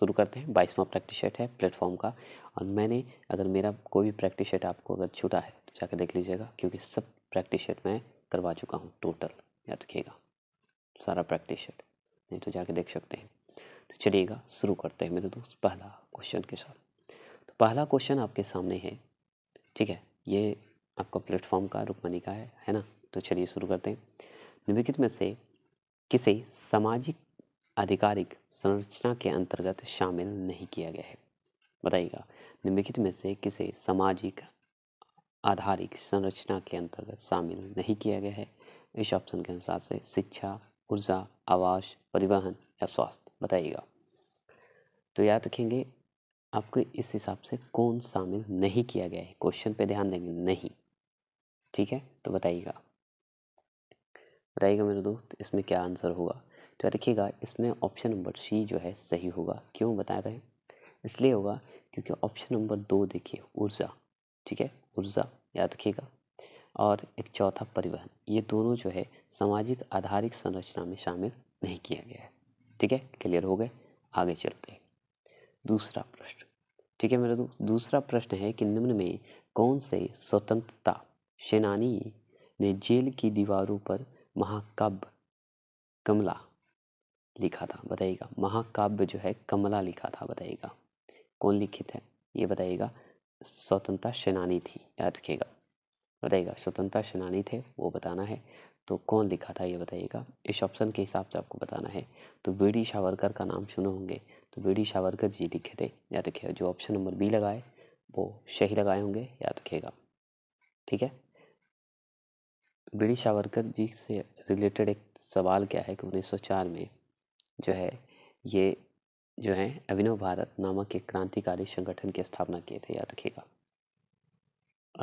शुरू करते हैं बाईसवां प्रैक्टिस सेट है प्लेटफॉर्म का और मैंने अगर मेरा कोई भी प्रैक्टिस सेट आपको अगर छूटा है तो जाकर देख लीजिएगा क्योंकि सब प्रैक्टिस सेट मैं करवा चुका हूँ टोटल याद रखिएगा सारा प्रैक्टिस सेट नहीं तो जाके देख सकते हैं तो चलिएगा शुरू करते हैं मेरे दोस्त पहला क्वेश्चन के साथ तो पहला क्वेश्चन आपके सामने है ठीक है ये आपका प्लेटफॉर्म का रुकमनी का है है ना तो चलिए शुरू करते हैं निम्नलिखित में से किसे सामाजिक आधिकारिक संरचना के अंतर्गत शामिल नहीं किया गया है बताइएगा निम्नलिखित में से किसे सामाजिक आधारिक संरचना के अंतर्गत शामिल नहीं किया गया है इस ऑप्शन के अनुसार से शिक्षा ऊर्जा आवास परिवहन या स्वास्थ्य बताइएगा तो याद रखेंगे आपको इस हिसाब से कौन शामिल नहीं किया गया है क्वेश्चन पे ध्यान देंगे नहीं ठीक है तो बताइएगा बताइएगा मेरे दोस्त इसमें क्या आंसर होगा तो देखिएगा इसमें ऑप्शन नंबर सी जो है सही होगा क्यों बता रहे हैं इसलिए होगा क्योंकि ऑप्शन नंबर दो देखिए ऊर्जा ठीक है ऊर्जा याद रखिएगा और एक चौथा परिवहन ये दोनों जो है सामाजिक आधारित संरचना में शामिल नहीं किया गया है ठीक है क्लियर हो गए आगे चलते हैं दूसरा प्रश्न ठीक है मेरे दोस्त दूसरा प्रश्न है कि निम्न में कौन से स्वतंत्रता सेनानी ने जेल की दीवारों पर महाकाव्य कमला लिखा था बताइएगा महाकाव्य जो है कमला लिखा था बताइएगा कौन लिखित है ये बताइएगा स्वतंत्रता सेनानी थी याद रखिएगा बताइएगा स्वतंत्रता सेनानी थे वो बताना है तो कौन लिखा था ये बताइएगा इस ऑप्शन के हिसाब से आपको बताना है तो वी डी सावरकर का नाम सुने होंगे तो वी डी सावरकर जी लिखे थे याद रखिएगा जो ऑप्शन नंबर बी लगाए वो सही लगाए होंगे याद रखिएगा ठीक है वी डी सावरकर जी से रिलेटेड एक सवाल क्या है कि उन्नीस में जो है ये जो है अभिनव भारत नामक एक क्रांतिकारी संगठन की स्थापना किए थे याद रखिएगा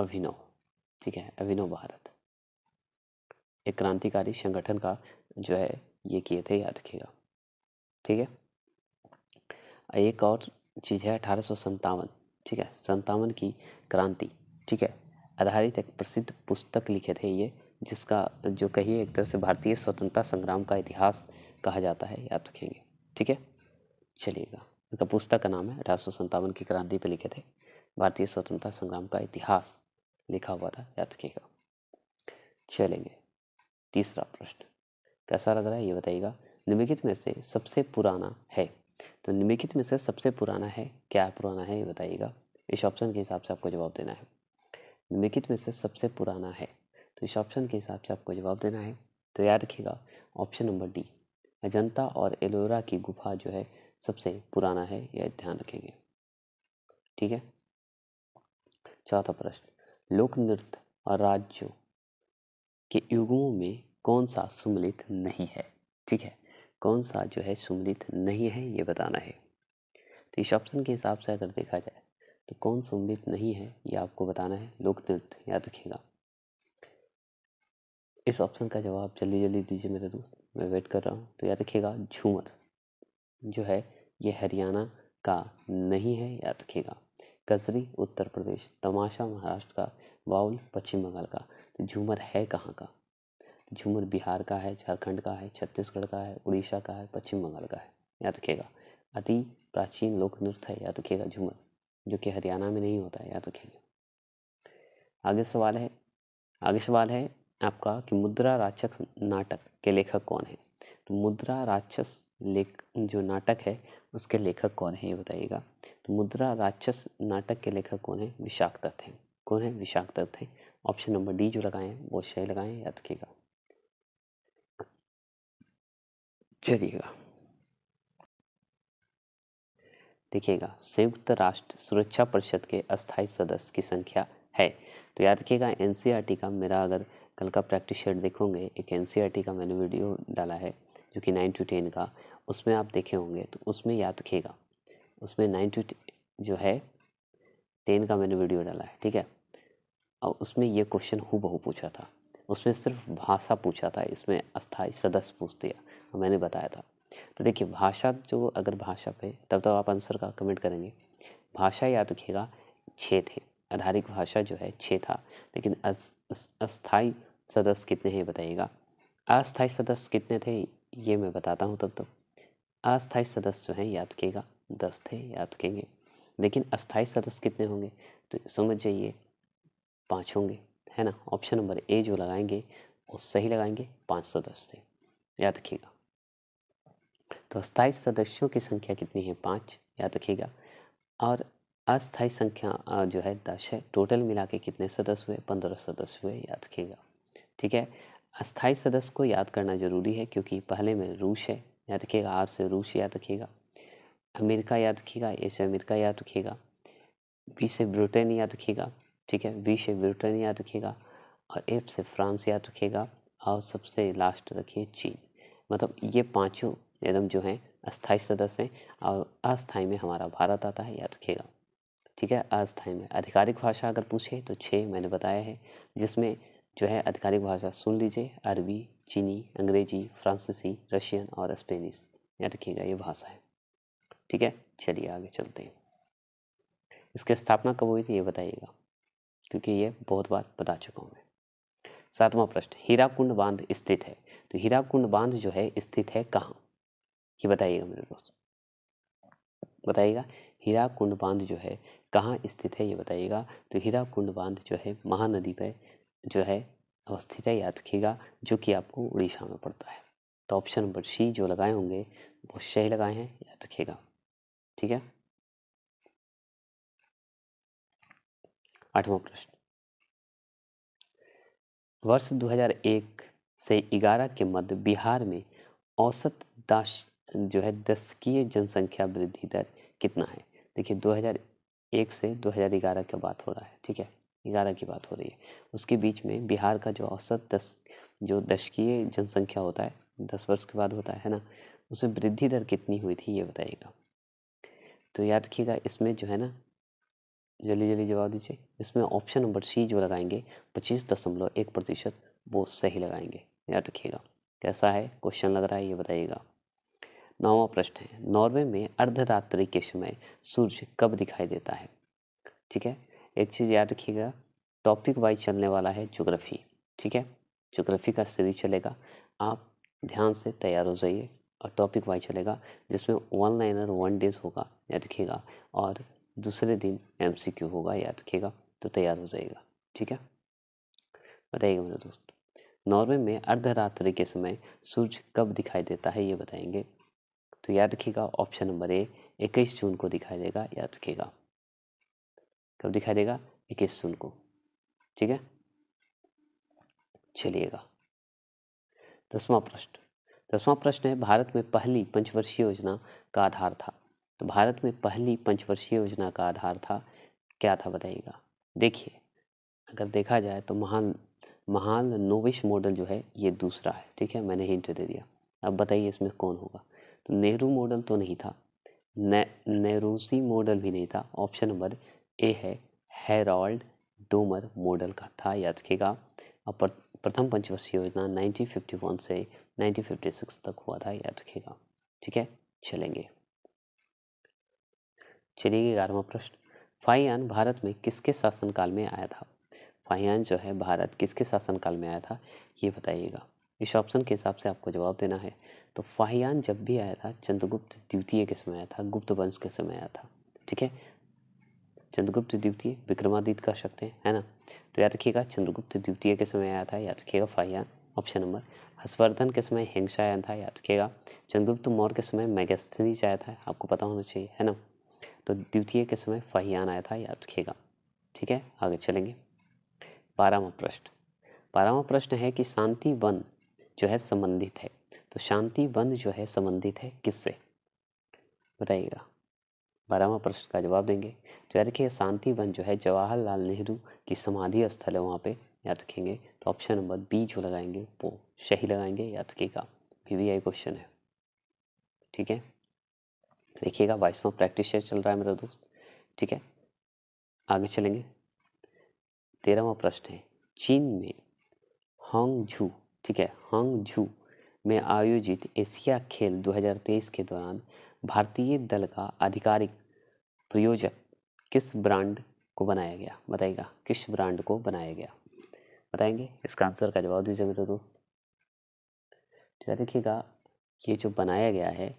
अभिनव ठीक है अभिनव भारत एक क्रांतिकारी संगठन का जो है ये किए थे याद रखिएगा ठीक है एक और चीज़ है अठारह सौ ठीक है संतावन की क्रांति ठीक है आधारित एक प्रसिद्ध पुस्तक लिखे थे ये जिसका जो कहिए एक तरह से भारतीय स्वतंत्रता संग्राम का इतिहास कहा जाता है याद रखेंगे ठीक है चलिएगा उनका पुस्तक का नाम है अठारह की क्रांति पर लिखे थे भारतीय स्वतंत्रता संग्राम का इतिहास लिखा हुआ था याद रखिएगा चलेंगे तीसरा प्रश्न कैसा लग रहा है ये बताइएगा निम्नलिखित में से सबसे पुराना है तो निम्नलिखित में से सबसे पुराना है क्या पुराना है ये बताइएगा इस ऑप्शन के हिसाब से आपको जवाब देना है निम्नलिखित में से सबसे पुराना है तो इस ऑप्शन के हिसाब से आपको जवाब देना है तो याद रखिएगा ऑप्शन नंबर डी अजंता और एलोरा की गुफा जो है सबसे पुराना है यह ध्यान रखेंगे ठीक है चौथा प्रश्न लोक नृत्य और राज्यों के युगों में कौन सा सुमलित नहीं है ठीक है कौन सा जो है सुमलित नहीं है ये बताना है तो इस ऑप्शन के हिसाब से अगर देखा जाए तो कौन सुमलित नहीं है ये आपको बताना है लोक नृत्य याद रखिएगा इस ऑप्शन का जवाब जल्दी जल्दी दीजिए मेरे दोस्त मैं वेट कर रहा हूँ तो याद रखिएगा झूमर जो है ये हरियाणा का नहीं है याद रखिएगा कजरी उत्तर प्रदेश तमाशा महाराष्ट्र का बाउल पश्चिम बंगाल का तो झूमर है कहाँ का झूमर बिहार का है झारखंड का है छत्तीसगढ़ का है उड़ीसा का है पश्चिम बंगाल का है याद रखिएगा अति प्राचीन लोक नृत्य है याद रखिएगा झूमर जो कि हरियाणा में नहीं होता है याद रखिएगा आगे सवाल है आगे सवाल है आपका कि मुद्रा राक्षस नाटक के लेखक कौन है तो मुद्रा राक्षस लेख जो नाटक है उसके लेखक कौन है ये बताइएगा तो मुद्रा राक्षस नाटक के लेखक कौन है विशाख दत्त हैं कौन है विशाख दत्त हैं ऑप्शन नंबर डी जो लगाए हैं वो सही लगाएं याद रखिएगा चलिएगा देखिएगा संयुक्त राष्ट्र सुरक्षा परिषद के अस्थाई सदस्य की संख्या है तो याद रखिएगा एनसीईआरटी का मेरा अगर कल का प्रैक्टिस शेट देखोगे एक एन e का मैंने वीडियो डाला है जो कि नाइन टू टेन का उसमें आप देखे होंगे तो उसमें याद रखिएगा उसमें नाइन टू जो है टेन का मैंने वीडियो डाला है ठीक है और उसमें ये क्वेश्चन हु बहु पूछा था उसमें सिर्फ भाषा पूछा था इसमें अस्थाई सदस्य पूछ दिया और मैंने बताया था तो देखिए भाषा जो अगर भाषा पे तब तक तो आप आंसर का कमेंट करेंगे भाषा याद रखिएगा छः थे आधारिक भाषा जो है छः था लेकिन अस्थाई सदस्य कितने हैं बताइएगा अस्थाई सदस्य कितने थे ये मैं बताता हूँ तब तो अस्थाई सदस्य जो हैं याद रखिएगा दस थे याद रखेंगे लेकिन अस्थाई सदस्य कितने होंगे तो समझ जाइए पाँच होंगे है ना ऑप्शन नंबर ए जो लगाएंगे वो सही लगाएंगे पाँच सदस्य थे याद रखिएगा तो अस्थाई सदस्यों की संख्या कितनी है पाँच याद रखिएगा और अस्थाई संख्या जो है दस है टोटल मिला के कितने सदस्य हुए पंद्रह सदस्य हुए याद रखिएगा ठीक है अस्थाई सदस्य को याद करना जरूरी है क्योंकि पहले में रूस है याद रखिएगा आर से रूस याद रखिएगा अमेरिका याद रखिएगा ए से अमेरिका याद रखिएगा बी से ब्रिटेन याद रखिएगा ठीक है बी से ब्रिटेन याद रखिएगा और एफ से फ्रांस याद रखिएगा और सबसे लास्ट रखिए चीन मतलब ये पाँचों एकदम जो हैं अस्थाई सदस्य हैं और अस्थाई में हमारा भारत आता है याद रखिएगा ठीक है अस्थाई में आधिकारिक भाषा अगर पूछे तो छः मैंने बताया है जिसमें जो है आधिकारिक भाषा सुन लीजिए अरबी चीनी अंग्रेजी फ्रांसीसी रशियन और स्पेनिश याद रखिएगा ये भाषा है ठीक है चलिए आगे चलते हैं इसकी स्थापना कब हुई थी ये बताइएगा क्योंकि ये बहुत बार बता चुका हूँ मैं सातवां प्रश्न हीराकुंड बांध स्थित है तो हीराकुंड बांध जो है स्थित है कहाँ ये बताइएगा मेरे दोस्त बताइएगा हीराकुंड बांध जो है कहाँ स्थित है ये बताइएगा तो हीरा कुंड बांध जो है महानदी पर जो है अवस्थित है याद रखिएगा जो कि आपको उड़ीसा में पड़ता है तो ऑप्शन नंबर सी जो लगाए होंगे वो सही लगाए हैं याद रखिएगा ठीक है आठवां प्रश्न वर्ष 2001 से 11 के मध्य बिहार में औसत दाश जो है दशकीय जनसंख्या वृद्धि दर कितना है देखिए एक से दो हज़ार ग्यारह की बात हो रहा है ठीक है ग्यारह की बात हो रही है उसके बीच में बिहार का जो औसत दस जो दशकीय जनसंख्या होता है दस वर्ष के बाद होता है ना उसमें वृद्धि दर कितनी हुई थी ये बताइएगा तो याद रखिएगा इसमें जो है ना जल्दी जल्दी जवाब दीजिए इसमें ऑप्शन नंबर सी जो लगाएंगे पच्चीस दशमलव एक प्रतिशत वो सही लगाएंगे याद रखिएगा कैसा है क्वेश्चन लग रहा है ये बताइएगा नौवा प्रश्न है नॉर्वे में अर्धरात्रि के समय सूर्य कब दिखाई देता है ठीक है एक चीज़ याद रखिएगा टॉपिक वाइज चलने वाला है जोग्राफी ठीक है जोग्राफी का सीरीज चलेगा आप ध्यान से तैयार हो जाइए और टॉपिक वाइज चलेगा जिसमें वन लाइनर वन डेज होगा याद रखिएगा और दूसरे दिन एम होगा याद रखिएगा तो तैयार हो जाएगा ठीक है बताइएगा मेरे दोस्त नॉर्वे में अर्धरात्रि के समय सूर्य कब दिखाई देता है ये बताएंगे तो याद रखिएगा ऑप्शन नंबर ए इक्कीस जून को दिखाई देगा याद रखिएगा कब दिखाई देगा इक्कीस जून को ठीक है चलिएगा दसवां प्रश्न दसवां प्रश्न है भारत में पहली पंचवर्षीय योजना का आधार था तो भारत में पहली पंचवर्षीय योजना का आधार था क्या था बताइएगा देखिए अगर देखा जाए तो महान महान नोविश मॉडल जो है ये दूसरा है ठीक है मैंने हिंट दे दिया अब बताइए इसमें कौन होगा तो नेहरू मॉडल तो नहीं था ने, नेहरूसी मॉडल भी नहीं था ऑप्शन नंबर ए है हेरॉल्ड डोमर मॉडल का था याद रखेगा अब प्रथम पंचवर्षीय योजना 1951 से 1956 तक हुआ था याद रखेगा ठीक है चलेंगे चलिए ग्यारहवा प्रश्न फाइयान भारत में किसके शासनकाल में आया था फाइयान जो है भारत किसके शासनकाल में आया था ये बताइएगा इस ऑप्शन के हिसाब से आपको जवाब देना है तो फाहियान जब भी आया था चंद्रगुप्त द्वितीय के समय आया था गुप्त वंश के समय आया था ठीक है चंद्रगुप्त द्वितीय विक्रमादित्य कह सकते हैं है ना तो याद रखिएगा चंद्रगुप्त द्वितीय के समय आया था याद रखिएगा फाहियान ऑप्शन नंबर हर्षवर्धन के समय आया था याद रखिएगा चंद्रगुप्त मौर्य के समय मैगस्थनीज आया था आपको पता होना चाहिए है ना तो द्वितीय के समय फाहियान आया था याद रखिएगा ठीक है आगे चलेंगे बारहवा प्रश्न बारहवा प्रश्न है कि शांति वन जो है संबंधित है तो शांति वन जो है संबंधित है किससे बताइएगा बारहवा प्रश्न का जवाब देंगे तो याद रखिए शांति वन जो है जवाहरलाल नेहरू की समाधि स्थल है वहाँ पे याद रखेंगे तो ऑप्शन नंबर बी जो लगाएंगे वो सही लगाएंगे याद रखिएगा वी वी आई क्वेश्चन है ठीक है देखिएगा बाईसवा प्रैक्टिस चल रहा है मेरा दोस्त ठीक है आगे चलेंगे तेरहवा प्रश्न है चीन में हांग झू ठीक है हांग झू में आयोजित एशिया खेल 2023 के दौरान भारतीय दल का आधिकारिक प्रयोजक किस ब्रांड को बनाया गया बताइएगा किस ब्रांड को बनाया गया बताएंगे इसका आंसर का जवाब दीजिए मेरे दोस्त जरा हाँ, देखिएगा ये जो बनाया गया है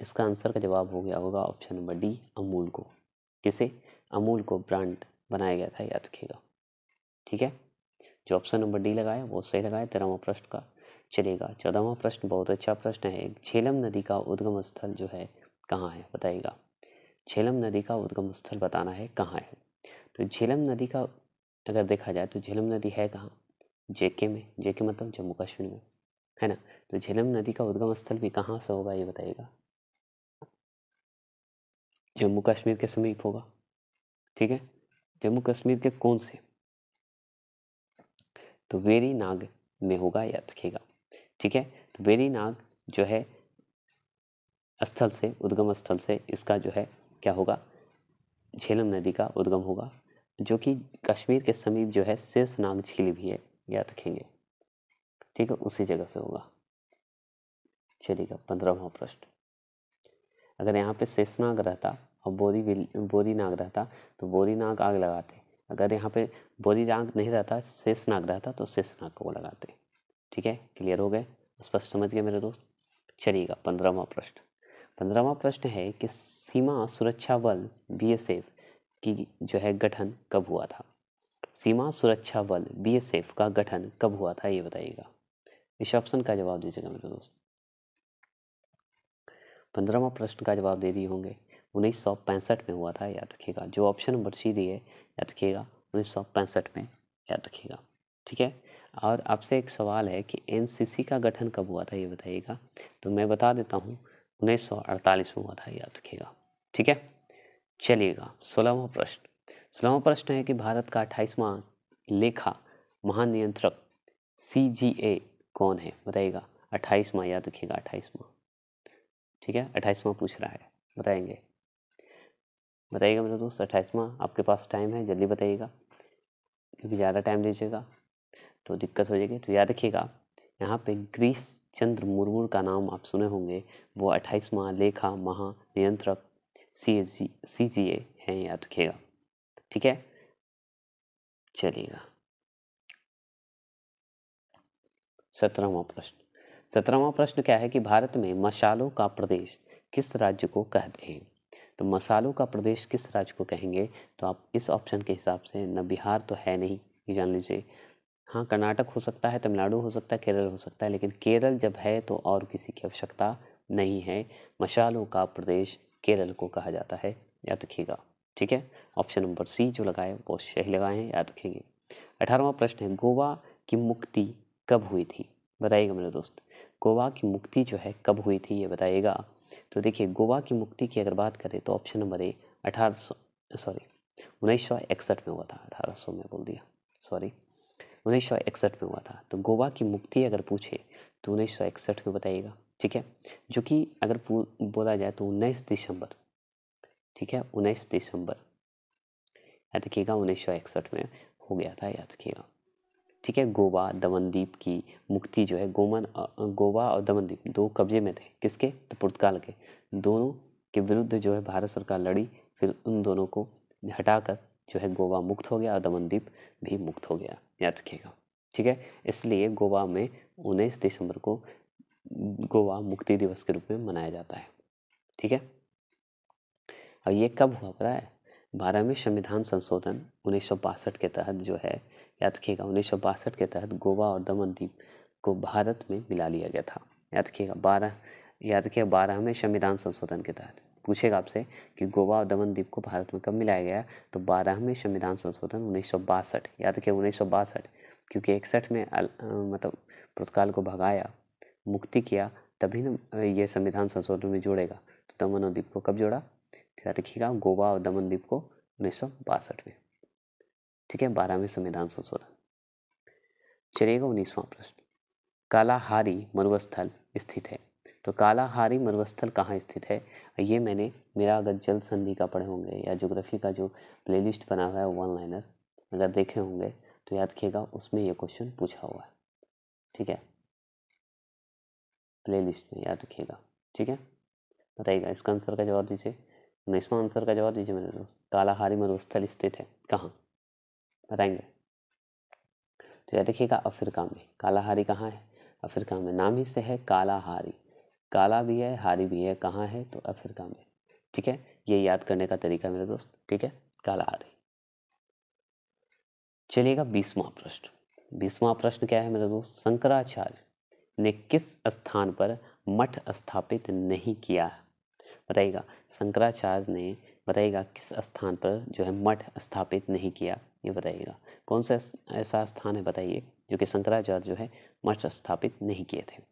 इसका आंसर का जवाब हो गया होगा ऑप्शन नंबर डी अमूल को किसे अमूल को ब्रांड बनाया गया था याद रखिएगा ठीक है जो ऑप्शन नंबर डी लगाया वो सही लगाया तेरहवा प्रश्न का चलेगा चौदहवा प्रश्न बहुत अच्छा प्रश्न है झेलम नदी का उद्गम स्थल जो है कहाँ है बताइएगा झेलम नदी का उद्गम स्थल बताना है कहाँ है तो झेलम नदी का अगर देखा जाए तो झेलम नदी है कहाँ जेके में जेके मतलब जम्मू कश्मीर में है ना तो झेलम नदी का उद्गम स्थल भी कहाँ से होगा ये बताइएगा जम्मू कश्मीर के समीप होगा ठीक है जम्मू कश्मीर के कौन से तो वेरी नाग में होगा याद रखेगा ठीक है तो बेरी नाग जो है स्थल से उद्गम स्थल से इसका जो है क्या होगा झेलम नदी का उद्गम होगा जो कि कश्मीर के समीप जो है शेष नाग झील भी है याद रखेंगे ठीक है उसी जगह से होगा चलिएगा पंद्रहवा प्रश्न अगर यहाँ पे शेषनाग रहता और बोरी बोरी नाग रहता तो बोरी नाग आग लगाते अगर यहाँ पे बोरी नाग नहीं रहता शेषनाग रहता तो शेषनाग को लगाते ठीक है क्लियर हो गए स्पष्ट समझ गए मेरे दोस्त चलिएगा पंद्रहवा प्रश्न पंद्रहवा प्रश्न है कि सीमा सुरक्षा बल बी की जो है गठन कब हुआ था सीमा सुरक्षा बल बी का गठन कब हुआ था ये बताइएगा इस ऑप्शन का जवाब दीजिएगा मेरे दोस्त पंद्रहवा प्रश्न का जवाब दे दिए होंगे उन्नीस में हुआ था याद रखिएगा जो ऑप्शन नंबर सी दिए याद रखिएगा उन्नीस में याद रखिएगा ठीक है और आपसे एक सवाल है कि एनसीसी का गठन कब हुआ था ये बताइएगा तो मैं बता देता हूँ उन्नीस में हुआ था याद रखिएगा ठीक है चलिएगा सोलहवा प्रश्न सोलहवा प्रश्न है कि भारत का अट्ठाईसवा लेखा महानियंत्रक सी जी ए कौन है बताइएगा अट्ठाईसवा याद रखिएगा अट्ठाईसवा ठीक है अट्ठाईसवा पूछ रहा है बताएंगे बताइएगा मेरे दोस्त अट्ठाईसवां आपके पास टाइम है जल्दी बताइएगा क्योंकि ज़्यादा टाइम लीजिएगा तो दिक्कत हो जाएगी तो याद रखिएगा यहाँ पे ग्रीस चंद्र मुर्मू का नाम आप सुने होंगे वो अट्ठाईसवा लेखा महानियंत्रक सी एस जी सी जी ए हैं याद रखिएगा ठीक है चलिएगा सत्रहवा प्रश्न सत्रहवा प्रश्न क्या है कि भारत में मसालों का प्रदेश किस राज्य को कहते हैं तो मसालों का प्रदेश किस राज्य को कहेंगे तो आप इस ऑप्शन के हिसाब से न बिहार तो है नहीं ये जान लीजिए हाँ, कर्नाटक हो सकता है, तमिलनाडु हो सकता है, केरल हो सकता है, लेकिन केरल जब है तो और किसी की आवश्यकता नहीं है। मशालों का प्रदेश केरल को कहा जाता है, याद रखिएगा। ठीक है? ऑप्शन नंबर सी जो लगाए वो सही लगाए हैं, याद रखेंगे। अठारहवा प्रश्न है गोवा की मुक्ति कब हुई थी? बताइएगा मेरे दोस्त। गोवा की मुक्ति जो है कब हुई थी ये बताइएगा। तो देखिए गोवा की मुक्ति की अगर बात करें तो ऑप्शन नंबर ए अठारह सॉरी उन्नीस में हुआ था, अठारह में बोल दिया, सॉरी। उन्नीस सौ इकसठ में हुआ था तो गोवा की मुक्ति अगर पूछे तो उन्नीस सौ इकसठ में बताइएगा ठीक है जो कि अगर बोला जाए तो उन्नीस दिसंबर ठीक है उन्नीस दिसंबर याद रखिएगा उन्नीस सौ इकसठ में हो गया था याद रखिएगा ठीक है गोवा दमनदीप की मुक्ति जो है गोमन गोवा और दमनदीप दो कब्जे में थे किसके तो पुर्तगाल के दोनों के विरुद्ध जो है भारत सरकार लड़ी फिर उन दोनों को हटाकर जो है गोवा मुक्त हो गया और दमनदीप भी मुक्त हो गया याद रखिएगा ठीक है इसलिए गोवा में उन्नीस दिसंबर को गोवा मुक्ति दिवस के रूप में मनाया जाता है ठीक है और ये कब हुआ पता है बारहवीं संविधान संशोधन उन्नीस के तहत जो है याद रखिएगा उन्नीस के तहत गोवा और दमनदीप को भारत में मिला लिया गया था याद रखिएगा बारह याद रखिएगा बारहवें संविधान संशोधन के तहत पूछेगा आपसे कि गोवा और दमन द्वीप को भारत में कब मिलाया गया तो बारहवें संविधान संशोधन उन्नीस सौ बासठ याद रखिए उन्नीस सौ बासठ क्योंकि इकसठ में अल, मतलब पुर्तगाल को भगाया मुक्ति किया तभी ना ये संविधान संशोधन में जोड़ेगा तो दमन और द्वीप को कब जोड़ा तो याद रखिएगा गोवा और दमन द्वीप को उन्नीस सौ बासठ में ठीक है बारहवें संविधान संशोधन चलेगा उन्नीसवां प्रश्न कालाहारी मरुस्थल स्थित है तो कालाहारी मरुस्थल कहाँ स्थित है ये मैंने मेरा अगर जल संधि का पढ़े होंगे या ज्योग्राफी का जो प्लेलिस्ट बना हुआ है वन लाइनर अगर देखे होंगे तो याद रखिएगा उसमें ये क्वेश्चन पूछा हुआ है ठीक है प्लेलिस्ट में याद रखिएगा ठीक है बताइएगा इसका आंसर का जवाब दीजिए इसमें आंसर का जवाब दीजिए मेरे दोस्त कालाहारी मरुस्थल स्थित है कहाँ बताएंगे तो याद रखिएगा अफ्रीका में कालाहारी कहाँ है अफ्रीका में नाम ही से है कालाहारी काला भी है हारी भी है कहाँ है तो अफ्रीका में ठीक है ये याद करने का तरीका मेरे दोस्त ठीक है काला हारी चलिएगा बीसवा प्रश्न बीसवा प्रश्न क्या है मेरे दोस्त शंकराचार्य ने किस स्थान पर मठ स्थापित नहीं किया बताइएगा शंकराचार्य ने बताइएगा किस स्थान पर जो है मठ स्थापित नहीं किया ये बताइएगा कौन सा ऐसा स्थान है बताइए जो कि शंकराचार्य जो है मठ स्थापित नहीं किए थे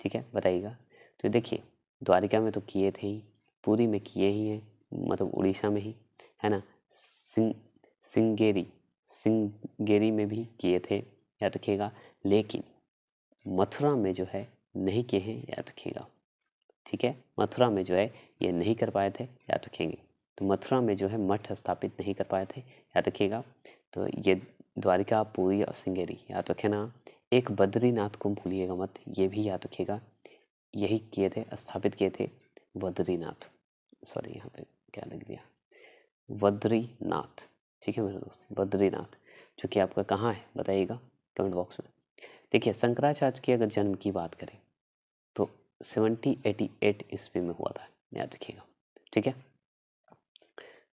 ठीक है बताइएगा तो देखिए द्वारिका में तो किए थे ही पूरी में किए ही हैं मतलब उड़ीसा में ही है ना सिंग सिंगेरी सिंगेरी में भी किए थे याद रखिएगा लेकिन मथुरा में जो है नहीं किए हैं याद रखिएगा ठीक है मथुरा में जो है ये नहीं कर पाए थे याद रखेंगे तो मथुरा में जो है मठ स्थापित नहीं कर पाए थे याद रखिएगा तो ये द्वारिका पूरी और सिंगेरी याद रखे ना एक बद्रीनाथ को भूलिएगा मत ये भी याद रखिएगा यही किए थे स्थापित किए थे बद्रीनाथ सॉरी यहाँ पे क्या लिख दिया बद्रीनाथ ठीक है मेरे दोस्त बद्रीनाथ जो कि आपका कहाँ है बताइएगा कमेंट बॉक्स में देखिए शंकराचार्य की अगर जन्म की बात करें तो सेवेंटी एटी एट ईस्वी में हुआ था याद रखिएगा ठीक है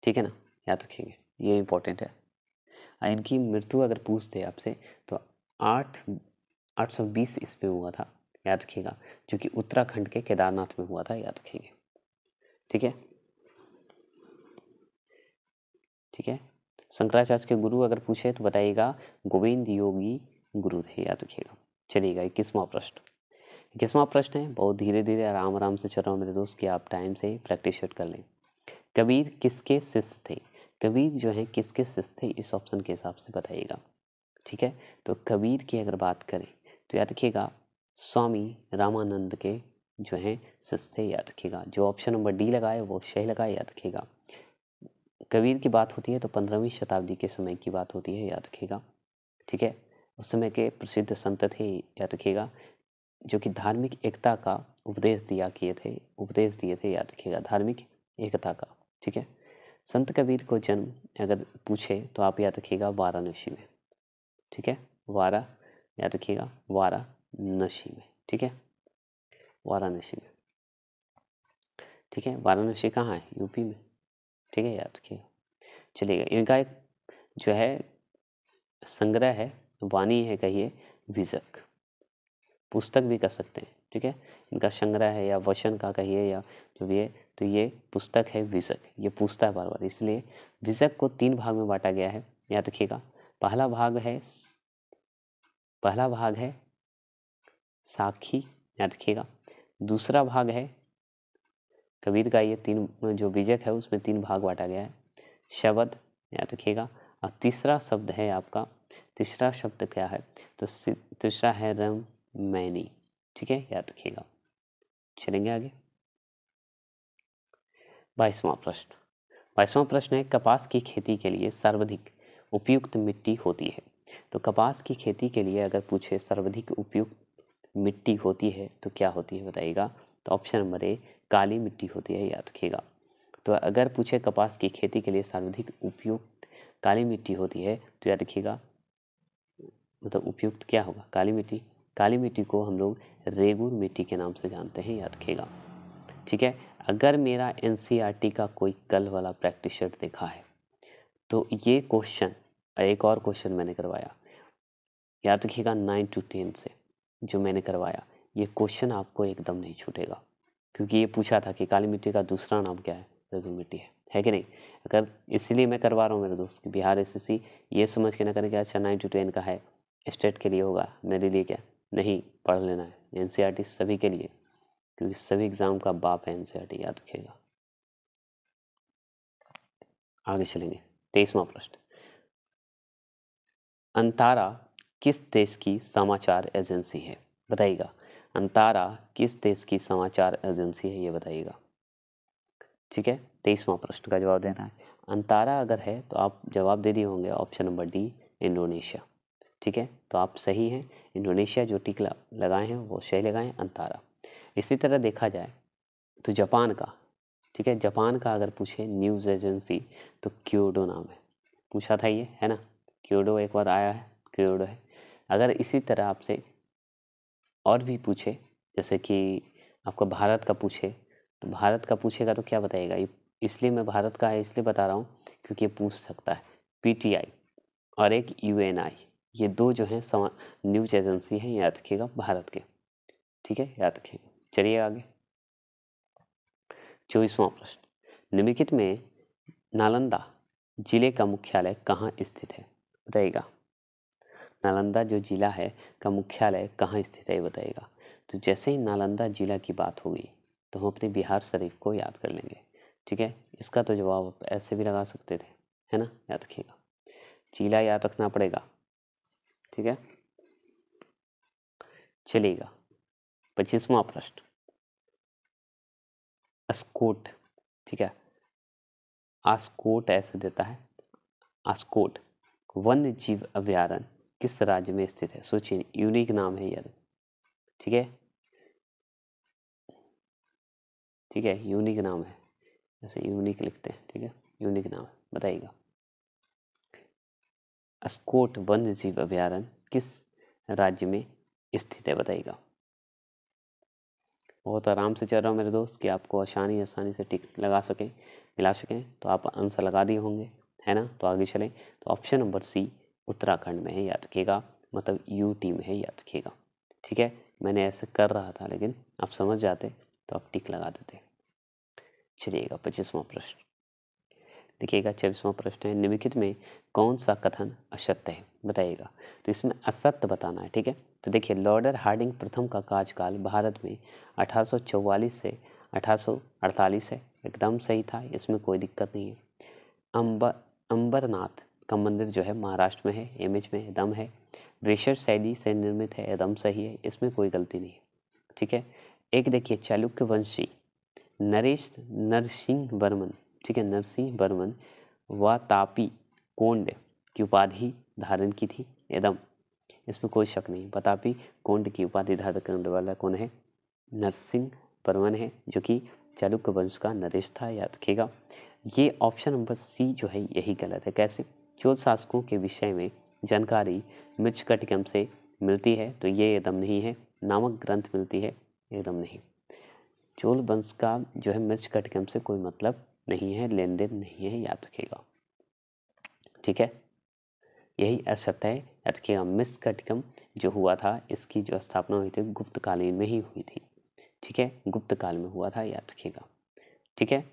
ठीक है ना याद रखेंगे ये इम्पोर्टेंट है इनकी मृत्यु अगर पूछते आपसे तो आठ आठ सौ बीस ईस्वी हुआ था याद रखिएगा जो कि उत्तराखंड के केदारनाथ में हुआ था याद रखेंगे ठीक है ठीक है शंकराचार्य के गुरु अगर पूछे तो बताइएगा गोविंद योगी गुरु थे याद रखिएगा चलिएगा इक्कीसवा प्रश्न इक्कीसवा प्रश्न है बहुत धीरे धीरे आराम आराम से चल रहा हूँ मेरे दोस्त कि आप टाइम से प्रैक्टिस शूट कर लें कबीर किसके शिष्य थे कबीर जो है किसके शिष्य थे इस ऑप्शन के हिसाब से बताइएगा ठीक है तो कबीर की अगर बात करें तो याद रखिएगा स्वामी रामानंद के जो हैं सस्ते याद रखिएगा जो ऑप्शन नंबर डी लगाए वो शह लगाए याद रखिएगा कबीर की बात होती है तो पंद्रहवीं शताब्दी के समय की बात होती है याद रखिएगा ठीक है उस समय के प्रसिद्ध संत थे याद रखिएगा जो कि धार्मिक एकता का उपदेश दिया किए थे उपदेश दिए थे याद रखिएगा धार्मिक एकता का ठीक है संत कबीर को जन्म अगर पूछे तो आप याद रखिएगा वाराणसी में ठीक है वारा याद रखिएगा वारा नशी में ठीक है वाराणसी में ठीक है वाराणसी कहाँ है यूपी में ठीक है याद रखिएगा चलिएगा इनका एक जो है संग्रह है वाणी है कहिए विजक पुस्तक भी कर सकते हैं ठीक है इनका संग्रह है या वचन का कहिए या जो भी है तो ये पुस्तक है विजक ये पूछता है बार बार इसलिए विजक को तीन भाग में बांटा गया है याद रखिएगा पहला भाग है पहला भाग है साखी याद रखिएगा दूसरा भाग है कबीर का ये तीन जो बीजक है उसमें तीन भाग बांटा गया है शब्द याद रखिएगा और तीसरा शब्द है आपका तीसरा शब्द क्या है तो तीसरा है रम मैनी ठीक है याद रखिएगा चलेंगे आगे बाईसवां प्रश्न बाईसवां प्रश्न है कपास की खेती के लिए सर्वाधिक उपयुक्त मिट्टी होती है तो कपास की खेती के लिए अगर पूछे सर्वाधिक उपयुक्त मिट्टी होती है तो क्या होती है बताइएगा तो ऑप्शन नंबर ए काली मिट्टी होती है याद रखिएगा तो अगर पूछे कपास की खेती के लिए सर्वाधिक उपयुक्त काली मिट्टी होती है तो याद रखिएगा मतलब उपयुक्त क्या होगा काली मिट्टी काली मिट्टी को हम लोग रेगुर मिट्टी के नाम से जानते हैं याद रखिएगा ठीक है अगर मेरा एन e का कोई कल वाला प्रैक्टिस शर्ट देखा है तो ये क्वेश्चन एक और क्वेश्चन मैंने करवाया याद रखिएगा नाइन टू टेन से जो मैंने करवाया ये क्वेश्चन आपको एकदम नहीं छूटेगा क्योंकि ये पूछा था कि काली मिट्टी का दूसरा नाम क्या है रेगुल मिट्टी है है कि नहीं अगर इसीलिए मैं करवा रहा हूँ मेरे दोस्त कि बिहार एस ये समझ के ना करें कि अच्छा नाइन टू टेन का है स्टेट के लिए होगा मेरे लिए क्या नहीं पढ़ लेना है एन e सभी के लिए क्योंकि सभी एग्ज़ाम का बाप है एन e याद रखिएगा आगे चलेंगे तेईसवा प्रश्न अंतारा किस देश की समाचार एजेंसी है बताइएगा अंतारा किस देश की समाचार एजेंसी है ये बताइएगा ठीक है तेईसवा प्रश्न का जवाब देना है अंतारा अगर है तो आप जवाब दे दिए होंगे ऑप्शन नंबर डी इंडोनेशिया ठीक है तो आप सही हैं इंडोनेशिया जो टीक लगाए हैं वो सही लगाए अंतारा इसी तरह देखा जाए तो जापान का ठीक है जापान का अगर पूछे न्यूज़ एजेंसी तो क्योडो नाम है पूछा था ये है ना क्योडो एक बार आया है क्योडो है अगर इसी तरह आपसे और भी पूछे जैसे कि आपका भारत का पूछे तो भारत का पूछेगा तो क्या बताएगा इसलिए मैं भारत का है इसलिए बता रहा हूँ क्योंकि ये पूछ सकता है पीटीआई और एक यूएनआई ये दो जो हैं न्यूज एजेंसी हैं याद रखिएगा भारत के ठीक है याद रखिएगा चलिए आगे चौबीसवां प्रश्न निम्नलिखित में नालंदा जिले का मुख्यालय कहाँ स्थित है बताइएगा नालंदा जो जिला है का मुख्यालय कहाँ स्थित है बताइएगा तो जैसे ही नालंदा जिला की बात होगी तो हम अपने बिहार शरीफ को याद कर लेंगे ठीक है इसका तो जवाब आप ऐसे भी लगा सकते थे है ना याद रखिएगा जिला याद रखना पड़ेगा ठीक है चलेगा पच्चीसवा प्रश्न अस्कोट ठीक है आस्कोट ऐसे देता है आस्कोट वन्य जीव अभ्यारण किस राज्य में स्थित है सोचिए यूनिक नाम है यार ठीक है ठीक है यूनिक नाम है ऐसे यूनिक लिखते हैं ठीक है यूनिक नाम है बताइएगा अस्कोट वन्य जीव अभ्यारण किस राज्य में स्थित है बताइएगा बहुत आराम से चल रहा हूँ मेरे दोस्त कि आपको आसानी आसानी से टिक लगा सकें मिला सकें तो आप आंसर लगा दिए होंगे है ना तो आगे चलें तो ऑप्शन नंबर सी उत्तराखंड में है याद रखिएगा मतलब यू टी में है याद रखिएगा ठीक है मैंने ऐसे कर रहा था लेकिन आप समझ जाते तो आप टिक लगा देते चलिएगा पच्चीसवा प्रश्न देखिएगा चौबीसवा प्रश्न है निम्नलिखित में कौन सा कथन असत्य है बताइएगा तो इसमें असत्य बताना है ठीक है तो देखिए लॉर्डर हार्डिंग प्रथम का कार्यकाल भारत में 1844 से 1848 है एकदम सही था इसमें कोई दिक्कत नहीं है अम्बर अम्बरनाथ का मंदिर जो है महाराष्ट्र में है एमएच में एकदम है ब्रेशर शैली से निर्मित है एकदम सही है इसमें कोई गलती नहीं है ठीक है एक देखिए चालुक्य वंशी नरेश नरसिंह वर्मन ठीक है नरसिंह वर्मन व तापी कोंड की उपाधि धारण की थी एकदम इसमें कोई शक नहीं प्रतापी कोंड की उपाधि धारण करने वाला कौन है नरसिंह परवन है जो कि चालुक्य वंश का नरेश था याद रखिएगा ये ऑप्शन नंबर सी जो है यही गलत है कैसे चोल शासकों के विषय में जानकारी मिर्च कटिकम से मिलती है तो ये एकदम नहीं है नामक ग्रंथ मिलती है एकदम नहीं चोल वंश का जो है मिर्च कटिकम से कोई मतलब नहीं है लेन देन नहीं है याद रखेगा ठीक है यही असत्य है एथकेआमिस कटिकम जो हुआ था इसकी जो स्थापना हुई थी गुप्त कालीन में ही हुई थी ठीक है गुप्त काल में हुआ था याद का ठीक है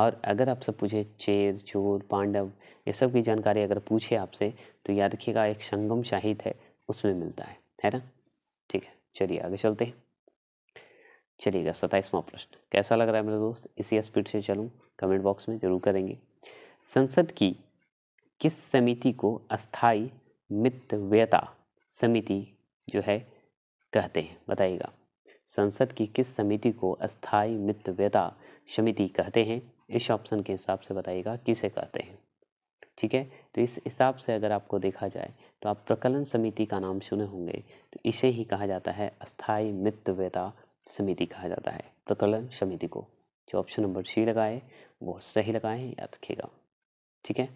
और अगर आपसे पूछे चेर चोर पांडव ये सब की जानकारी अगर पूछे आपसे तो याद रखिएगा एक संगम शाहिद है उसमें मिलता है है ना ठीक है चलिए आगे चलते हैं चलिएगा सताइसवा प्रश्न कैसा लग रहा है मेरे दोस्त इसी स्पीड से चलूँ कमेंट बॉक्स में ज़रूर करेंगे संसद की किस समिति को अस्थाई मितव्यता समिति जो है कहते हैं बताइएगा संसद की किस समिति को अस्थाई मितव्यता समिति कहते हैं इस ऑप्शन के हिसाब से बताइएगा किसे कहते हैं ठीक है तो इस हिसाब से अगर आपको देखा जाए तो आप प्रकलन समिति का नाम सुने होंगे तो इसे ही कहा जाता है अस्थाई मितव्यता समिति कहा जाता है प्रकलन समिति को जो ऑप्शन नंबर सी लगाए वो सही लगाए याद रखिएगा ठीक है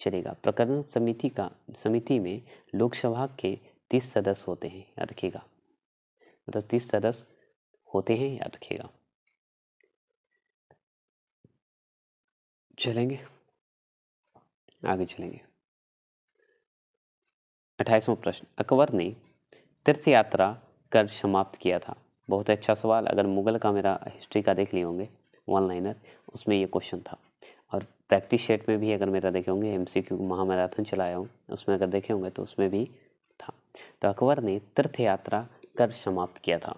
चलेगा प्रकरण समिति का समिति में लोकसभा के तीस सदस्य होते हैं याद रखिएगा मतलब तीस सदस्य होते हैं याद रखिएगा चलेंगे आगे चलेंगे अट्ठाईसवा प्रश्न अकबर ने तीर्थ यात्रा कर समाप्त किया था बहुत अच्छा सवाल अगर मुगल का मेरा हिस्ट्री का देख लिए होंगे वन लाइनर उसमें ये क्वेश्चन था और प्रैक्टिस शेट में भी अगर मेरा देखे होंगे एम सी क्यू महामैराथन चलाया हूँ उसमें अगर देखे होंगे तो उसमें भी था तो अकबर ने तीर्थ यात्रा कर समाप्त किया था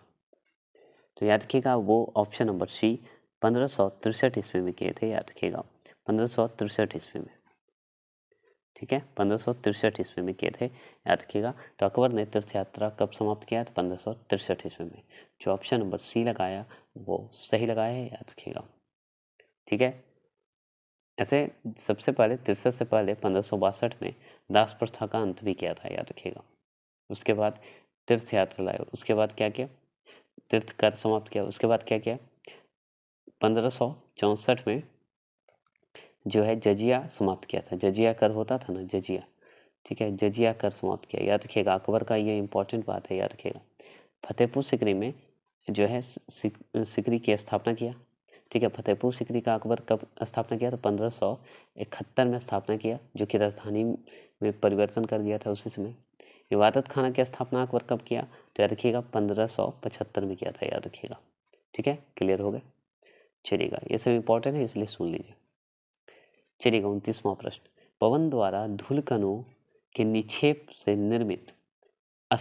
तो याद रखिएगा वो ऑप्शन नंबर सी पंद्रह सौ तिरसठ ईस्वी में किए थे याद रखिएगा पंद्रह सौ तिरसठ ईस्वी में ठीक है पंद्रह सौ तिरसठ ईस्वी में किए थे याद रखिएगा तो अकबर ने तीर्थ यात्रा कब समाप्त किया था पंद्रह सौ तिरसठ ईस्वी में जो ऑप्शन नंबर सी लगाया वो सही लगाया है याद रखिएगा ठीक है ऐसे सबसे पहले तिरसठ से पहले पंद्रह में दास प्रथा का अंत भी किया था याद रखिएगा उसके बाद तीर्थ यात्रा लाए उसके बाद क्या किया तीर्थ कर समाप्त किया उसके बाद क्या किया पंद्रह में जो है जजिया समाप्त किया था जजिया कर होता था ना जजिया ठीक है जजिया कर समाप्त किया याद रखिएगा अकबर का ये इंपॉर्टेंट बात है याद रखिएगा फतेहपुर सिकरी में जो है सिकरी की स्थापना किया ठीक है फतेहपुर सिकरी का अकबर कब स्थापना किया तो पंद्रह सौ इकहत्तर में स्थापना किया जो कि राजधानी में परिवर्तन कर दिया था उसी समय इबादत खाना की स्थापना अकबर कब किया तो याद रखिएगा पंद्रह सौ पचहत्तर में किया था याद रखिएगा ठीक है क्लियर हो गया चलिएगा ये सब इंपॉर्टेंट है इसलिए सुन लीजिए चलिएगा उनतीसवां प्रश्न पवन द्वारा धूलकनों के निक्षेप से निर्मित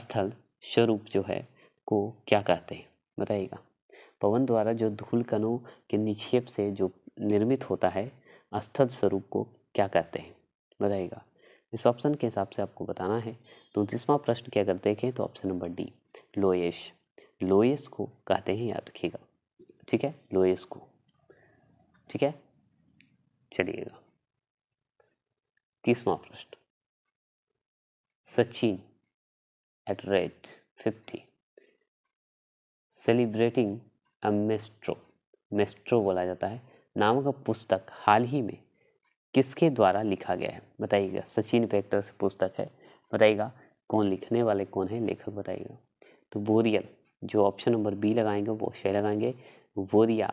स्थल स्वरूप जो है को क्या कहते हैं बताइएगा पवन द्वारा जो धूल कणों के निक्षेप से जो निर्मित होता है अस्थद स्वरूप को क्या कहते हैं बताइएगा इस ऑप्शन के हिसाब से आपको बताना है तो तीसवा प्रश्न की अगर देखें तो option number D loess loess को कहते हैं याद रखिएगा ठीक है लोएस को ठीक है चलिएगा तीसवा प्रश्न Sachin at rate fifty celebrating a maestro maestro बोला जाता है नाम का पुस्तक हाल ही में किसके द्वारा लिखा गया है बताइएगा सचिन पेक्टर से पुस्तक है बताइएगा कौन लिखने वाले कौन है लेखक बताइएगा तो बोरियल जो ऑप्शन नंबर बी लगाएंगे वो शे लगाएंगे बोरिया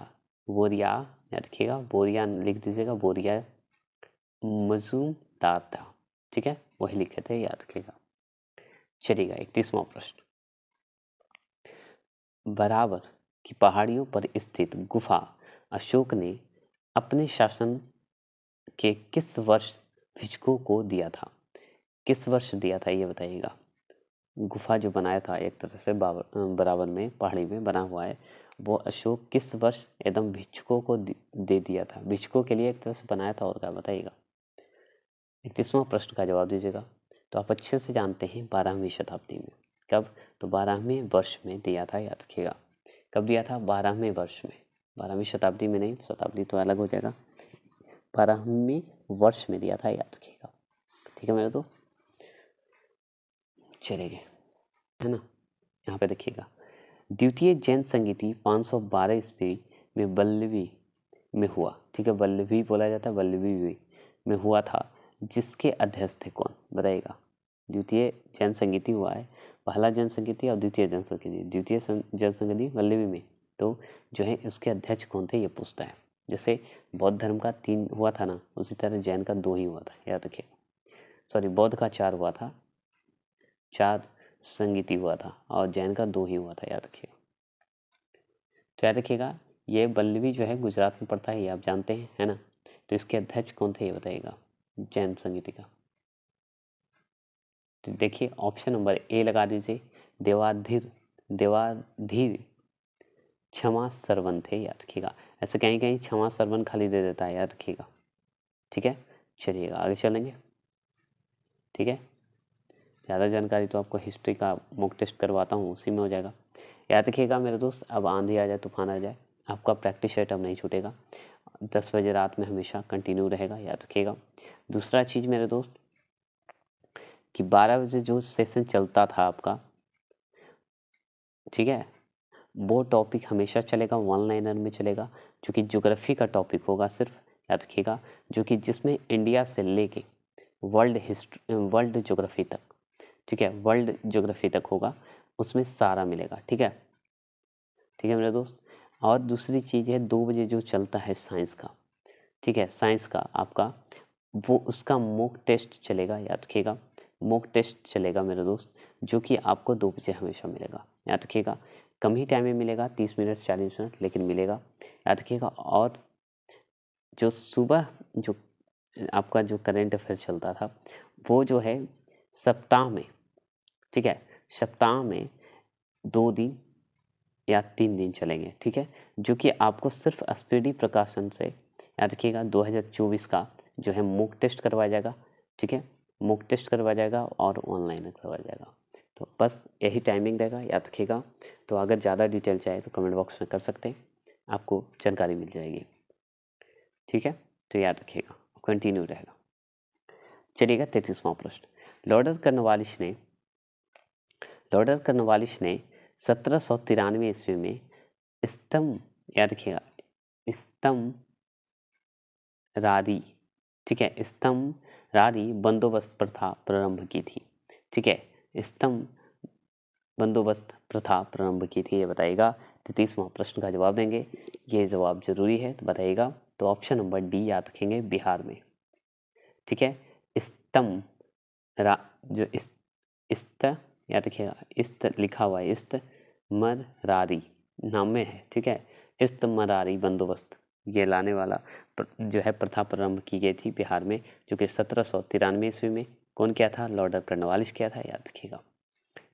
बोरिया याद रखिएगा बोरिया लिख दीजिएगा बोरिया मजूमदार था ठीक है वही लिखे थे याद रखिएगा चलिएगा इकतीसवा प्रश्न बराबर की पहाड़ियों पर स्थित गुफा अशोक ने अपने शासन के किस वर्ष भिक्षुकों को दिया था किस वर्ष दिया था ये बताइएगा गुफा जो बनाया था एक तरह से बराबर में पहाड़ी में बना हुआ है वो अशोक किस वर्ष एकदम भिक्षुकों को दे दिया था भिक्षुकों के लिए एक तरह से बनाया था और क्या बताइएगा इकतीसवां प्रश्न का जवाब दीजिएगा तो आप अच्छे से जानते हैं बारहवीं शताब्दी में कब तो बारहवें वर्ष में दिया था याद रखिएगा कब दिया था बारहवें वर्ष में बारहवीं शताब्दी में नहीं शताब्दी तो अलग हो जाएगा बारहवीं वर्ष में दिया था याद रखिएगा ठीक है मेरे दोस्त चले गए है ना यहाँ पे देखिएगा द्वितीय जैन संगीति 512 सौ ईस्वी में बल्लवी में हुआ ठीक है बल्लवी बोला जाता है बल्लवी में हुआ था जिसके अध्यक्ष थे कौन बताइएगा द्वितीय जनसंगीति संगीति हुआ है पहला जनसंगीति संगीति और द्वितीय जनसंगीति द्वितीय जनसंगीति वल्लवी में तो जो है उसके अध्यक्ष कौन थे ये पूछता है जैसे बौद्ध धर्म का तीन हुआ था ना उसी तरह जैन का दो ही हुआ था याद रखिए सॉरी बौद्ध का चार हुआ था चार संगीति हुआ था और जैन का दो ही हुआ था याद रखिए तो याद रखिएगा ये बल्लवी जो है गुजरात में पड़ता है ये आप जानते हैं है ना तो इसके अध्यक्ष कौन थे ये बताइएगा जैन संगीति का तो देखिए ऑप्शन नंबर ए लगा दीजिए देवाधिर देवाधीर क्षमा सर्वन थे याद रखिएगा ऐसे कहीं कहीं क्षमा सर्वन खाली दे देता है याद रखिएगा ठीक है चलिएगा आगे चलेंगे ठीक है ज़्यादा जानकारी तो आपको हिस्ट्री का मॉक टेस्ट करवाता हूँ उसी में हो जाएगा याद रखिएगा मेरे दोस्त अब आंधी आ जाए तूफान आ जाए आपका प्रैक्टिस आइटम नहीं छूटेगा दस बजे रात में हमेशा कंटिन्यू रहेगा याद रखिएगा दूसरा चीज़ मेरे दोस्त कि 12 बजे जो सेशन चलता था आपका ठीक है वो टॉपिक हमेशा चलेगा वन लाइनर में चलेगा जो कि जोग्राफ़ी का टॉपिक होगा सिर्फ याद रखिएगा जो कि जिसमें इंडिया से लेके वर्ल्ड हिस्ट्री वर्ल्ड जोग्राफ़ी तक ठीक है वर्ल्ड जोग्राफ़ी तक होगा उसमें सारा मिलेगा ठीक है ठीक है मेरे दोस्त और दूसरी चीज़ है दो बजे जो चलता है साइंस का ठीक है साइंस का आपका वो उसका मोक टेस्ट चलेगा याद रखिएगा मॉक टेस्ट चलेगा मेरे दोस्त जो कि आपको दो बजे हमेशा मिलेगा याद रखिएगा कम ही टाइम में मिलेगा तीस मिनट चालीस मिनट लेकिन मिलेगा याद रखिएगा और जो सुबह जो आपका जो करेंट अफेयर चलता था वो जो है सप्ताह में ठीक है सप्ताह में दो दिन या तीन दिन चलेंगे ठीक है जो कि आपको सिर्फ स्पीडी प्रकाशन से याद रखिएगा 2024 का जो है मोक टेस्ट करवाया जाएगा ठीक है मुक टेस्ट करवा जाएगा और ऑनलाइन करवाया जाएगा तो बस यही टाइमिंग रहेगा याद रखिएगा तो अगर ज़्यादा डिटेल चाहिए तो कमेंट बॉक्स में कर सकते हैं आपको जानकारी मिल जाएगी ठीक है तो याद रखिएगा कंटिन्यू रहेगा चलिएगा तैतीसवां प्रश्न लॉर्डर कर्नवालिश ने लॉर्डर कर्नवालिश ने सत्रह सौ तिरानवे ईस्वी में स्तम याद रखिएगा स्तम रारी ठीक है स्तम्भ रारी बंदोबस्त प्रथा प्रारंभ की थी ठीक है स्तंभ बंदोबस्त प्रथा प्रारंभ की थी ये बताइएगा तीसवा प्रश्न का जवाब देंगे ये जवाब जरूरी है तो बताइएगा तो ऑप्शन नंबर डी याद रखेंगे बिहार में ठीक है स्तम रा जो इस्त याद रखिएगा इस्त लिखा हुआ है इस्त रारी नाम में है ठीक है इस्त मरारी बंदोबस्त ये लाने वाला जो है प्रथा प्रारंभ की गई थी बिहार में जो कि सत्रह सौ तिरानवे ईस्वी में कौन किया था लॉर्डर कर्नवालिस किया था याद रखिएगा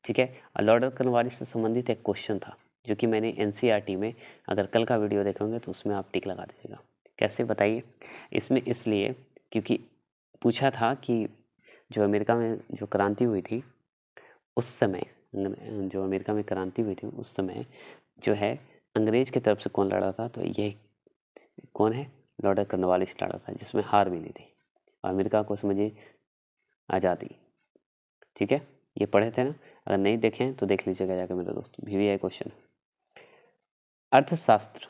ठीक है लॉर्डर कर्नवालिस से संबंधित एक क्वेश्चन था जो कि मैंने एन e में अगर कल का वीडियो देखोगे तो उसमें आप टिक लगा दीजिएगा कैसे बताइए इसमें इसलिए क्योंकि पूछा था कि जो अमेरिका में जो क्रांति हुई थी उस समय जो अमेरिका में क्रांति हुई थी उस समय जो है अंग्रेज की तरफ से कौन लड़ा था तो यह कौन है करने वाले स्टार्टर था जिसमें हार मिली थी अमेरिका को समझिए आज़ादी ठीक है ये पढ़े थे ना अगर नहीं देखें तो देख लीजिएगा जाकर मेरे दोस्त भी, भी है क्वेश्चन अर्थशास्त्र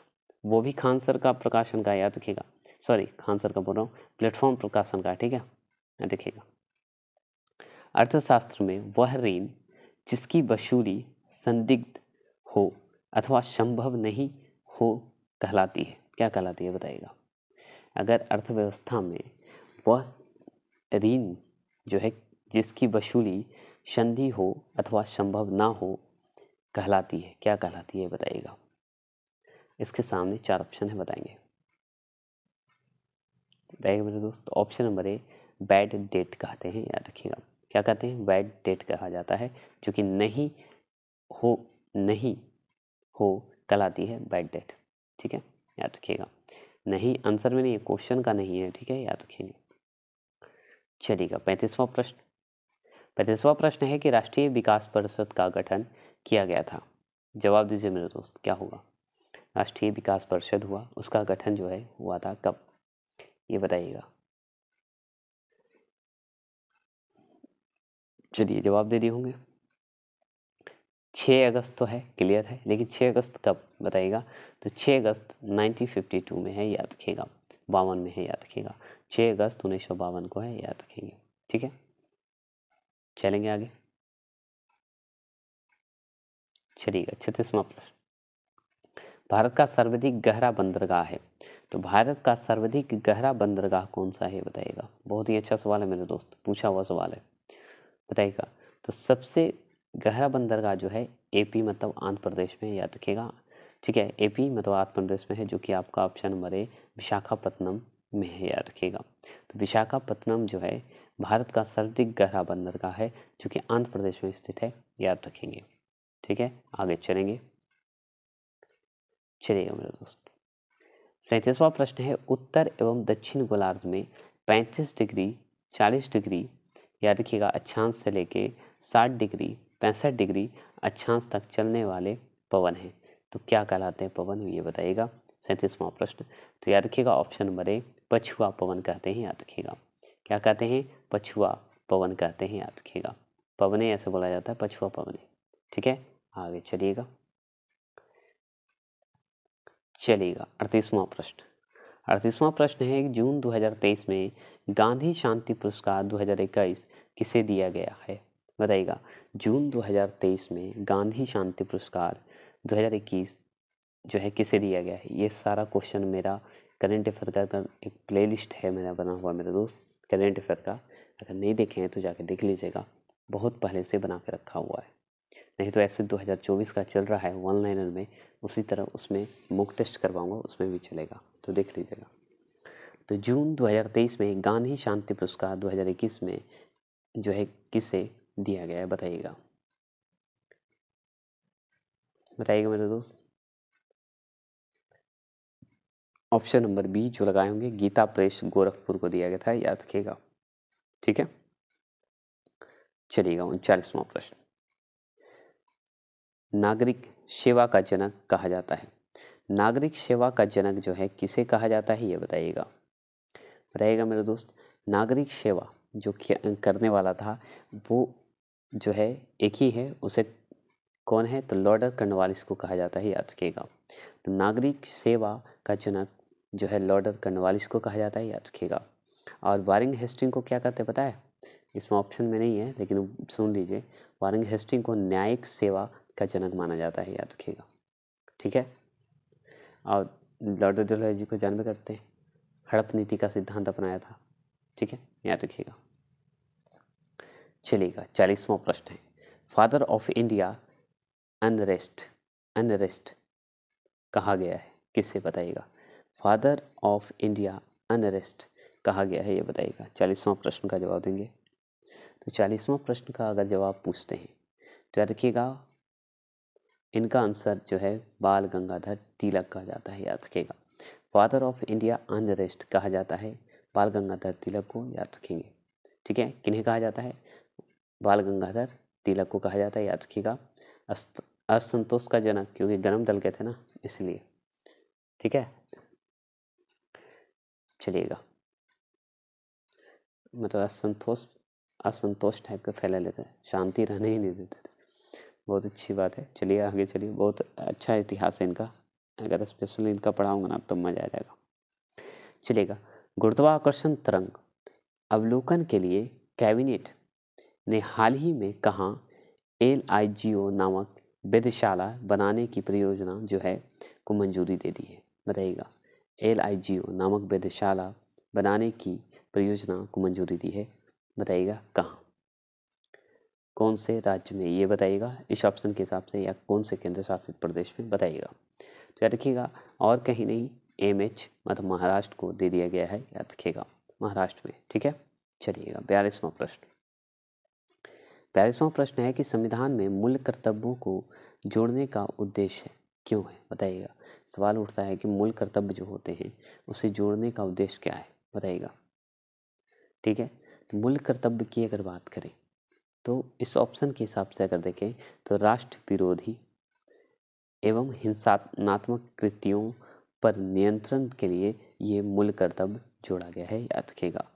वो भी खान सर का प्रकाशन का याद रखिएगा सॉरी खान सर का बोल रहा हूँ प्लेटफॉर्म प्रकाशन का ठीक है देखिएगा अर्थशास्त्र में वह ऋण जिसकी वसूली संदिग्ध हो अथवा संभव नहीं हो कहलाती है क्या कहलाती है बताइएगा अगर अर्थव्यवस्था में वह ऋण जो है जिसकी वसूली संधि हो अथवा संभव ना हो कहलाती है क्या कहलाती है बताइएगा इसके सामने चार ऑप्शन है बताएंगे बताइएगा मेरे दोस्त option number A bad debt कहते हैं याद रखिएगा क्या कहते हैं बैड डेट कहा जाता है जो कि नहीं हो नहीं हो कहलाती है बैड डेट ठीक है याद रखिएगा नहीं आंसर में नहीं है क्वेश्चन का नहीं है ठीक है याद रखेंगे चलिएगा पैंतीसवां प्रश्न पैंतीसवां प्रश्न है कि राष्ट्रीय विकास परिषद का गठन किया गया था जवाब दीजिए मेरे दोस्त क्या होगा राष्ट्रीय विकास परिषद हुआ उसका गठन जो है हुआ था कब ये बताइएगा चलिए जवाब दे दिए होंगे छः अगस्त तो है क्लियर है लेकिन छः अगस्त कब बताइएगा तो छः अगस्त 1952 में है याद रखिएगा बावन में है याद रखिएगा छः अगस्त उन्नीस को है याद रखेंगे ठीक है चलेंगे आगे चलिएगा छत्तीसवा प्रश्न भारत का सर्वाधिक गहरा बंदरगाह है तो भारत का सर्वाधिक गहरा बंदरगाह कौन सा है बताइएगा बहुत ही अच्छा सवाल है मेरे दोस्त पूछा हुआ सवाल है बताइएगा तो सबसे गहरा बंदरगाह जो है एपी मतलब आंध्र प्रदेश में याद रखिएगा ठीक है एपी मतलब आंध्र प्रदेश में है जो कि आपका ऑप्शन नंबर ए विशाखापट्टनम में है याद रखिएगा तो विशाखापट्टनम जो है भारत का सर्वाधिक गहरा बंदरगाह है जो कि आंध्र प्रदेश में स्थित है याद रखेंगे ठीक है आगे चलेंगे चलिएगा मेरे दोस्त सैंतीसवा प्रश्न है उत्तर एवं दक्षिण गोलार्ध में पैंतीस डिग्री चालीस डिग्री याद रखिएगा अक्षांश से लेके साठ डिग्री पैंसठ डिग्री अक्षांश तक चलने वाले पवन हैं तो क्या कहलाते हैं पवन ये बताइएगा सैंतीसवां प्रश्न तो याद रखिएगा ऑप्शन नंबर ए पछुआ पवन कहते हैं याद रखिएगा क्या कहते हैं पछुआ पवन कहते हैं याद रखिएगा पवने ऐसे बोला जाता है पछुआ पवने ठीक है आगे चलिएगा चलिएगा अड़तीसवां प्रश्न अड़तीसवां प्रश्न है जून 2023 में गांधी शांति पुरस्कार 2021 किसे दिया गया है बताइएगा जून 2023 में गांधी शांति पुरस्कार 2021 जो है किसे दिया गया है ये सारा क्वेश्चन मेरा करेंट अफेयर का अगर एक प्लेलिस्ट है मेरा बना हुआ मेरे दोस्त करेंट अफेयर का अगर नहीं देखे हैं तो जाके देख लीजिएगा बहुत पहले से बना के रखा हुआ है नहीं तो ऐसे 2024 का चल रहा है वन लाइनर में उसी तरह उसमें मुक टेस्ट करवाऊंगा उसमें भी चलेगा तो देख लीजिएगा तो जून 2023 में गांधी शांति पुरस्कार 2021 में जो है किसे दिया गया है बताइएगा बताइएगा मेरे दोस्त ऑप्शन नंबर बी जो लगाए होंगे गीता प्रेस गोरखपुर को दिया गया था याद रखिएगा ठीक है चलिएगा उनचालीसवा प्रश्न नागरिक सेवा का जनक कहा जाता है नागरिक सेवा का जनक जो है किसे कहा जाता है ये बताइएगा बताइएगा मेरे दोस्त नागरिक सेवा जो करने वाला था वो जो है एक ही है उसे कौन है तो लॉर्डर कर्नवालिस को कहा जाता है याद रखिएगा तो नागरिक सेवा का जनक जो है लॉर्डर कर्नवालिस को कहा जाता है याद रखिएगा और वारिंग हेस्टिंग को क्या करते है इसमें ऑप्शन में नहीं है लेकिन सुन लीजिए वारिंग हेस्टिंग को न्यायिक सेवा का जनक माना जाता है याद रखिएगा ठीक है और लॉर्डर डलहौजी को जानबे करते हैं हड़प नीति का सिद्धांत अपनाया था ठीक है याद रखिएगा चलेगा चालीसवां प्रश्न है father of India unrest unrest कहा गया है किससे बताइएगा फादर ऑफ इंडिया अनरेस्ट कहा गया है ये बताइएगा चालीसवां प्रश्न का जवाब देंगे तो चालीसवां प्रश्न का अगर जवाब पूछते हैं तो याद रखिएगा इनका आंसर जो है बाल गंगाधर तिलक कहा जाता है याद रखिएगा फादर ऑफ इंडिया अनरेस्ट कहा जाता है बाल गंगाधर तिलक को याद रखेंगे ठीक है किन्हें कहा जाता है बाल गंगाधर तिलक को कहा जाता है याद रखिएगा असंतोष का जनक क्योंकि गर्म दल के थे ना इसलिए ठीक है चलिएगा मतलब असंतोष असंतोष टाइप का फैला लेते हैं शांति रहने ही नहीं देते थे बहुत अच्छी बात है चलिए आगे चलिए बहुत अच्छा इतिहास है इनका अगर स्पेशली इनका पढ़ाऊंगा ना तो मज़ा आ जाएगा चलेगा गुरुत्वाकर्षण तरंग अवलोकन के लिए कैबिनेट ने हाल ही में कहाँ एल आई जी ओ नामक वेधशाला बनाने की परियोजना जो है को मंजूरी दे दी है बताइएगा एल आई जी ओ नामक वेधशाला बनाने की परियोजना को मंजूरी दी है बताइएगा कहाँ कौन से राज्य में ये बताइएगा इस ऑप्शन के हिसाब से या कौन से केंद्र शासित प्रदेश में बताइएगा तो याद रखिएगा और कहीं नहीं एम एच मतलब महाराष्ट्र को दे दिया गया है याद रखिएगा महाराष्ट्र में ठीक है चलिएगा बयालीसवां प्रश्न बयालीसवां प्रश्न है कि संविधान में मूल कर्तव्यों को जोड़ने का उद्देश्य क्यों है बताइएगा सवाल उठता है कि मूल कर्तव्य जो होते हैं उसे जोड़ने का उद्देश्य क्या है बताइएगा ठीक है तो मूल कर्तव्य की अगर बात करें तो इस ऑप्शन के हिसाब से अगर देखें तो राष्ट्र विरोधी एवं हिंसात्मक कृतियों पर नियंत्रण के लिए ये मूल कर्तव्य जोड़ा गया है याद रखेगा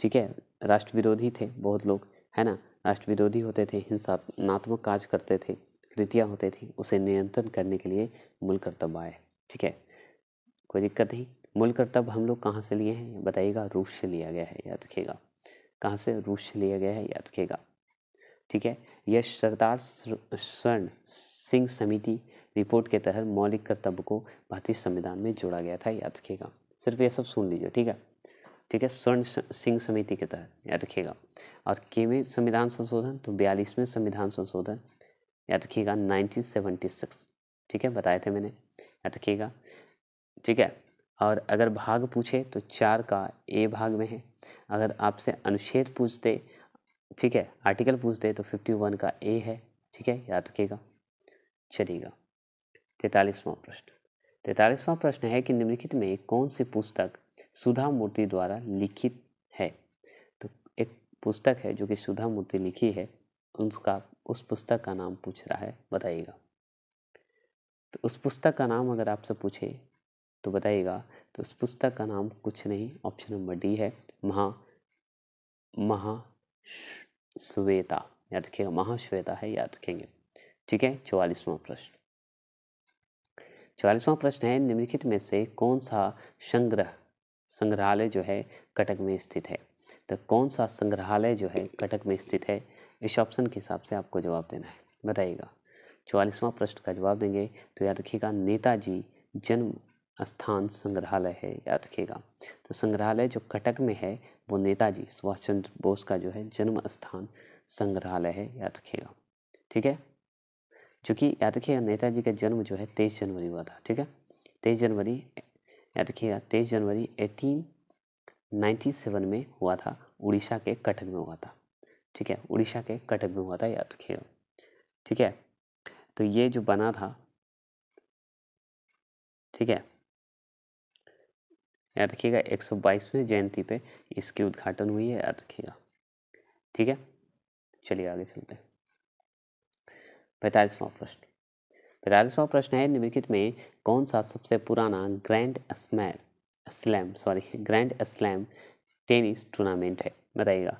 ठीक है राष्ट्र विरोधी थे बहुत लोग है ना राष्ट्र विरोधी होते थे हिंसात्मक कार्य करते थे कृतियाँ होते थी उसे नियंत्रण करने के लिए मूल कर्तव्य आए ठीक है कोई दिक्कत नहीं मूल कर्तव्य हम लोग कहाँ से लिए हैं बताइएगा रूस से लिया गया है याद रखिएगा कहाँ से रूस से लिया गया है याद रखिएगा ठीक है यह सरदार स्वर्ण सिंह समिति रिपोर्ट के तहत मौलिक कर्तव्य को भारतीय संविधान में जोड़ा गया था याद रखिएगा सिर्फ ये सब सुन लीजिए ठीक है ठीक है स्वर्ण सिंह समिति के तहत याद रखिएगा और के में संविधान संशोधन तो बयालीसवें संविधान संशोधन याद रखिएगा नाइनटीन सेवेंटी सिक्स ठीक है बताए थे मैंने याद रखिएगा ठीक है और अगर भाग पूछे तो चार का ए भाग में है अगर आपसे अनुच्छेद पूछते ठीक है आर्टिकल पूछते तो फिफ्टी वन का ए है ठीक है याद रखिएगा चलिएगा तैतालीसवां प्रश्न तैंतालीसवां प्रश्न है कि निम्नलिखित में कौन सी पुस्तक सुधा मूर्ति द्वारा लिखित है तो एक पुस्तक है जो कि सुधा मूर्ति लिखी है उसका उस पुस्तक का नाम पूछ रहा है बताइएगा तो उस पुस्तक का नाम अगर आपसे पूछे तो बताइएगा तो उस पुस्तक का नाम कुछ नहीं ऑप्शन नंबर डी है महा महा श्वेता याद रखिएगा महाश्वेता है याद रखेंगे ठीक है चौवालीसवां प्रश्न चौवालीसवां प्रश्न है निम्नलिखित में से कौन सा संग्रह संग्रहालय जो है कटक में स्थित है तो कौन सा संग्रहालय जो है कटक में स्थित है इस ऑप्शन के हिसाब से आपको जवाब देना है बताइएगा चौवालीसवां प्रश्न का जवाब देंगे तो याद रखिएगा नेताजी जन्म स्थान संग्रहालय है याद रखिएगा तो संग्रहालय जो कटक में है वो नेताजी सुभाष चंद्र बोस का जो है जन्म स्थान संग्रहालय है याद रखिएगा ठीक है जो कि याद रखिएगा नेताजी का जन्म जो है तेईस जनवरी हुआ था ठीक है तेईस जनवरी याद रखिएगा तेईस जनवरी 1897 में हुआ था उड़ीसा के कटक में हुआ था ठीक है उड़ीसा के कटक में हुआ था याद रखिएगा ठीक है तो ये जो बना था ठीक है याद रखिएगा एक 122वें जयंती पे इसके उद्घाटन हुई है याद रखिएगा ठीक है चलिए आगे चलते हैं पैंतालीसवां प्रश्न पैंतालीसवां प्रश्न है निम्नलिखित में कौन सा सबसे पुराना ग्रैंड स्मैर slam sorry grand slam tennis tournament है बताइएगा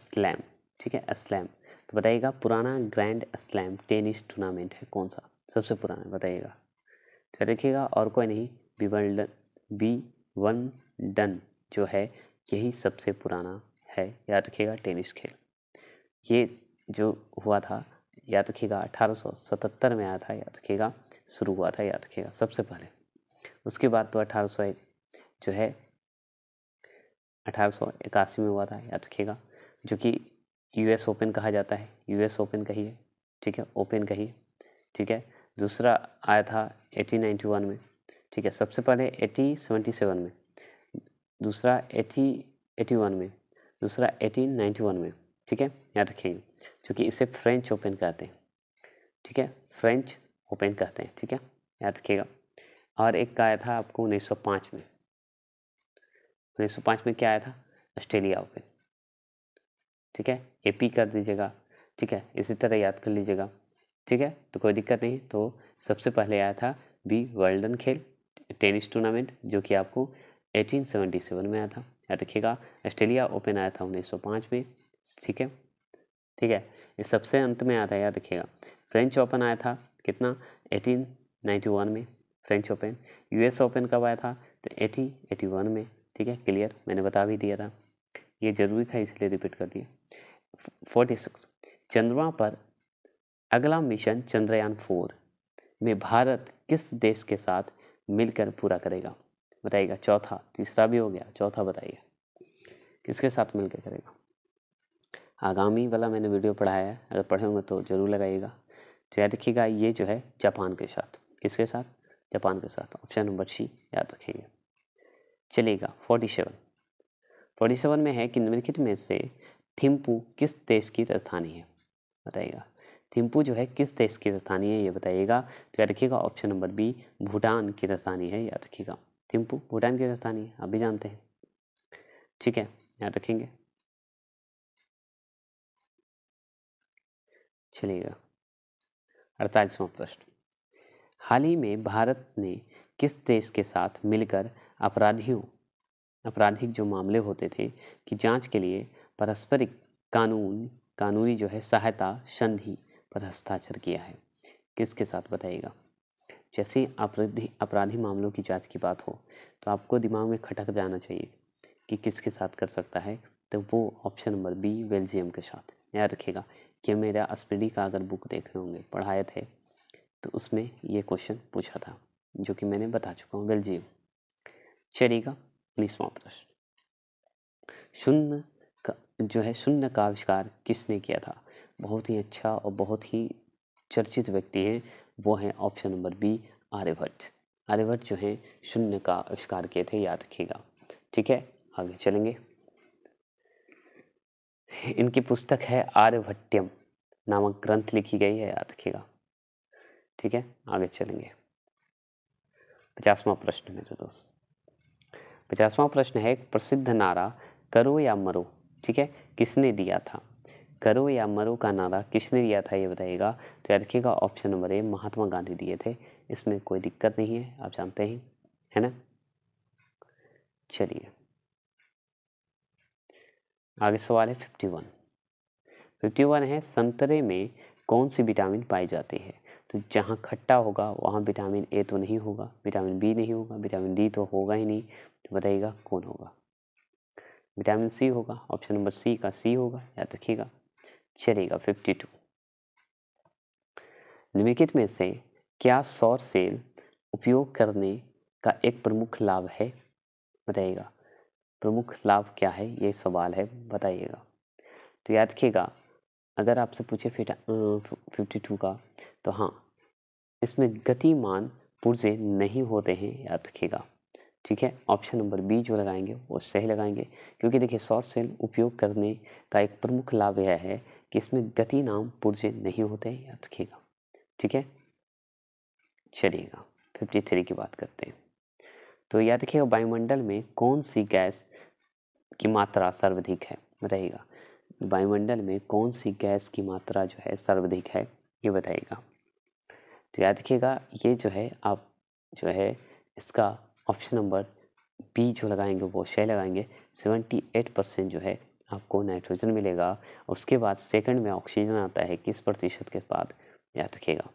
स्लैम ठीक है स्लैम तो बताइएगा पुराना ग्रैंड स्लैम टेनिस टूर्नामेंट है कौन सा सबसे पुराना बताइएगा तो देखिएगा और कोई नहीं विवल्डन बी वन डन जो है यही सबसे पुराना है याद रखिएगा टेनिस खेल ये जो हुआ था याद रखिएगा अठारह में आया था याद रखिएगा शुरू हुआ था याद रखिएगा सबसे पहले उसके बाद तो अठारह जो है अठारह में हुआ था याद रखिएगा जो कि यूएस ओपन कहा जाता है यूएस ओपन कहिए ठीक है ओपन कहिए ठीक है दूसरा आया था 1891 में ठीक है सबसे पहले 1877 में दूसरा 1881 में दूसरा 1891 में ठीक है याद रखेंगे क्योंकि इसे फ्रेंच ओपन कहते हैं ठीक है फ्रेंच ओपन कहते हैं ठीक है याद रखिएगा और एक आया था आपको 1905 में 1905 में क्या आया था ऑस्ट्रेलिया ओपन ठीक है एपी कर दीजिएगा ठीक है इसी तरह याद कर लीजिएगा ठीक है तो कोई दिक्कत नहीं तो सबसे पहले आया था बी वर्ल्डन खेल टेनिस टूर्नामेंट जो कि आपको 1877 में आया था याद रखिएगा ऑस्ट्रेलिया ओपन आया था 1905 में ठीक है ठीक है ये सबसे अंत में आता है याद रखिएगा फ्रेंच ओपन आया था कितना 1891 में फ्रेंच ओपन यूएस ओपन कब आया था तो 1881 में ठीक है क्लियर मैंने बता भी दिया था ये जरूरी था इसलिए रिपीट कर दिया फोर्टी सिक्स चंद्रमा पर अगला मिशन चंद्रयान फोर में भारत किस देश के साथ मिलकर पूरा करेगा बताइएगा चौथा तीसरा भी हो गया चौथा बताइए किसके साथ मिलकर करेगा आगामी वाला मैंने वीडियो पढ़ाया है अगर पढ़े होंगे तो ज़रूर लगाइएगा तो याद रखिएगा ये जो है जापान के साथ किसके साथ जापान के साथ ऑप्शन नंबर सी याद रखिएगा चलेगा फोर्टी सेवन फोर्टी सेवन में है कि निम्नलिखित में से थिम्पू किस देश की राजधानी है बताइएगा थिम्पू जो है किस देश की राजधानी है ये बताइएगा तो याद रखिएगा ऑप्शन नंबर बी भूटान की राजधानी है याद रखिएगा थिम्पू भूटान की राजधानी है आप भी जानते हैं ठीक है याद रखेंगे चलेगा अड़तालीसवां प्रश्न हाल ही में भारत ने किस देश के साथ मिलकर अपराधियों आपराधिक जो मामले होते थे कि जांच के लिए पारस्परिक कानून कानूनी जो है सहायता संधि पर हस्ताक्षर किया है किसके साथ बताइएगा जैसे अपराधी अपराधी मामलों की जांच की बात हो तो आपको दिमाग में खटक जाना चाहिए कि किसके साथ कर सकता है तो वो ऑप्शन नंबर बी बेल्जियम के साथ याद रखिएगा कि मेरा एसपीडी का अगर बुक देखे होंगे पढ़ाए थे तो उसमें ये क्वेश्चन पूछा था जो कि मैंने बता चुका हूँ बेल्जियम शरी का उन्नीसवा प्रश्न शून्य का जो है शून्य का आविष्कार किसने किया था बहुत ही अच्छा और बहुत ही चर्चित व्यक्ति हैं वो हैं option number B Aryabhata Aryabhata जो है शून्य का आविष्कार किए थे याद रखिएगा ठीक है आगे चलेंगे इनकी पुस्तक है आर्यभट्टियम नामक ग्रंथ लिखी गई है याद रखिएगा ठीक है आगे चलेंगे पचासवा प्रश्न मेरे दोस्त पचासवा प्रश्न है एक प्रसिद्ध नारा करो या मरो ठीक है किसने दिया था करो या मरो का नारा किसने दिया था ये बताइएगा तो याद रखिएगा option number A Mahatma Gandhi दिए थे इसमें कोई दिक्कत नहीं है आप जानते हैं है ना चलिए आगे सवाल है फिफ्टी वन फिफ्टी वन है संतरे में कौन सी विटामिन पाई जाती है तो जहाँ खट्टा होगा वहाँ विटामिन ए तो नहीं होगा विटामिन बी नहीं होगा विटामिन डी तो होगा ही नहीं तो बताइएगा कौन होगा विटामिन सी होगा ऑप्शन नंबर सी का सी होगा याद रखिएगा चलेगा फिफ्टी टू निम्नलिखित में से क्या सौर सेल उपयोग करने का एक प्रमुख लाभ है बताइएगा प्रमुख लाभ क्या है ये सवाल है बताइएगा तो याद रखिएगा अगर आपसे पूछे फिटा फिफ्टी टू का तो हाँ इसमें गतिमान पुर्जे नहीं होते हैं याद रखिएगा ठीक है ऑप्शन नंबर बी जो लगाएंगे वो सही लगाएंगे क्योंकि देखिए शॉर्ट सेल उपयोग करने का एक प्रमुख लाभ यह है कि इसमें गति नाम पुर्जे नहीं होते हैं याद रखिएगा ठीक है चलिएगा फिफ्टी थ्री की बात करते हैं तो याद रखिएगा वायुमंडल में कौन सी गैस की मात्रा सर्वाधिक है बताइएगा वायुमंडल में कौन सी गैस की मात्रा जो है सर्वाधिक है ये बताइएगा तो याद रखिएगा ये जो है आप जो है इसका ऑप्शन नंबर बी जो लगाएंगे वो शे लगाएंगे सेवेंटी एट परसेंट जो है आपको नाइट्रोजन मिलेगा उसके बाद सेकंड में ऑक्सीजन आता है किस प्रतिशत के बाद याद रखिएगा